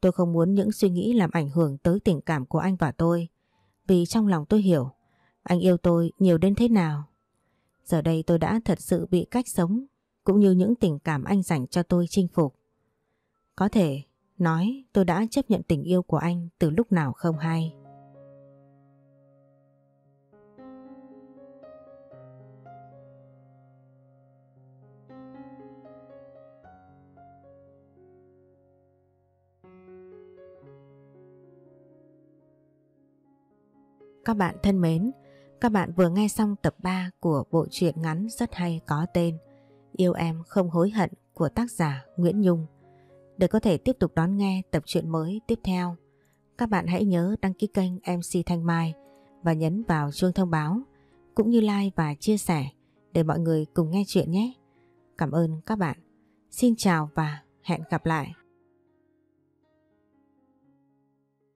Tôi không muốn những suy nghĩ làm ảnh hưởng tới tình cảm của anh và tôi vì trong lòng tôi hiểu anh yêu tôi nhiều đến thế nào. Giờ đây tôi đã thật sự bị cách sống cũng như những tình cảm anh dành cho tôi chinh phục. Có thể nói tôi đã chấp nhận tình yêu của anh từ lúc nào không hay. Các bạn thân mến, các bạn vừa nghe xong tập 3 của bộ truyện ngắn rất hay có tên Yêu em không hối hận của tác giả Nguyễn Nhung. Để có thể tiếp tục đón nghe tập truyện mới tiếp theo, các bạn hãy nhớ đăng ký kênh MC Thanh Mai và nhấn vào chuông thông báo cũng như like và chia sẻ để mọi người cùng nghe chuyện nhé. Cảm ơn các bạn. Xin chào và hẹn gặp lại.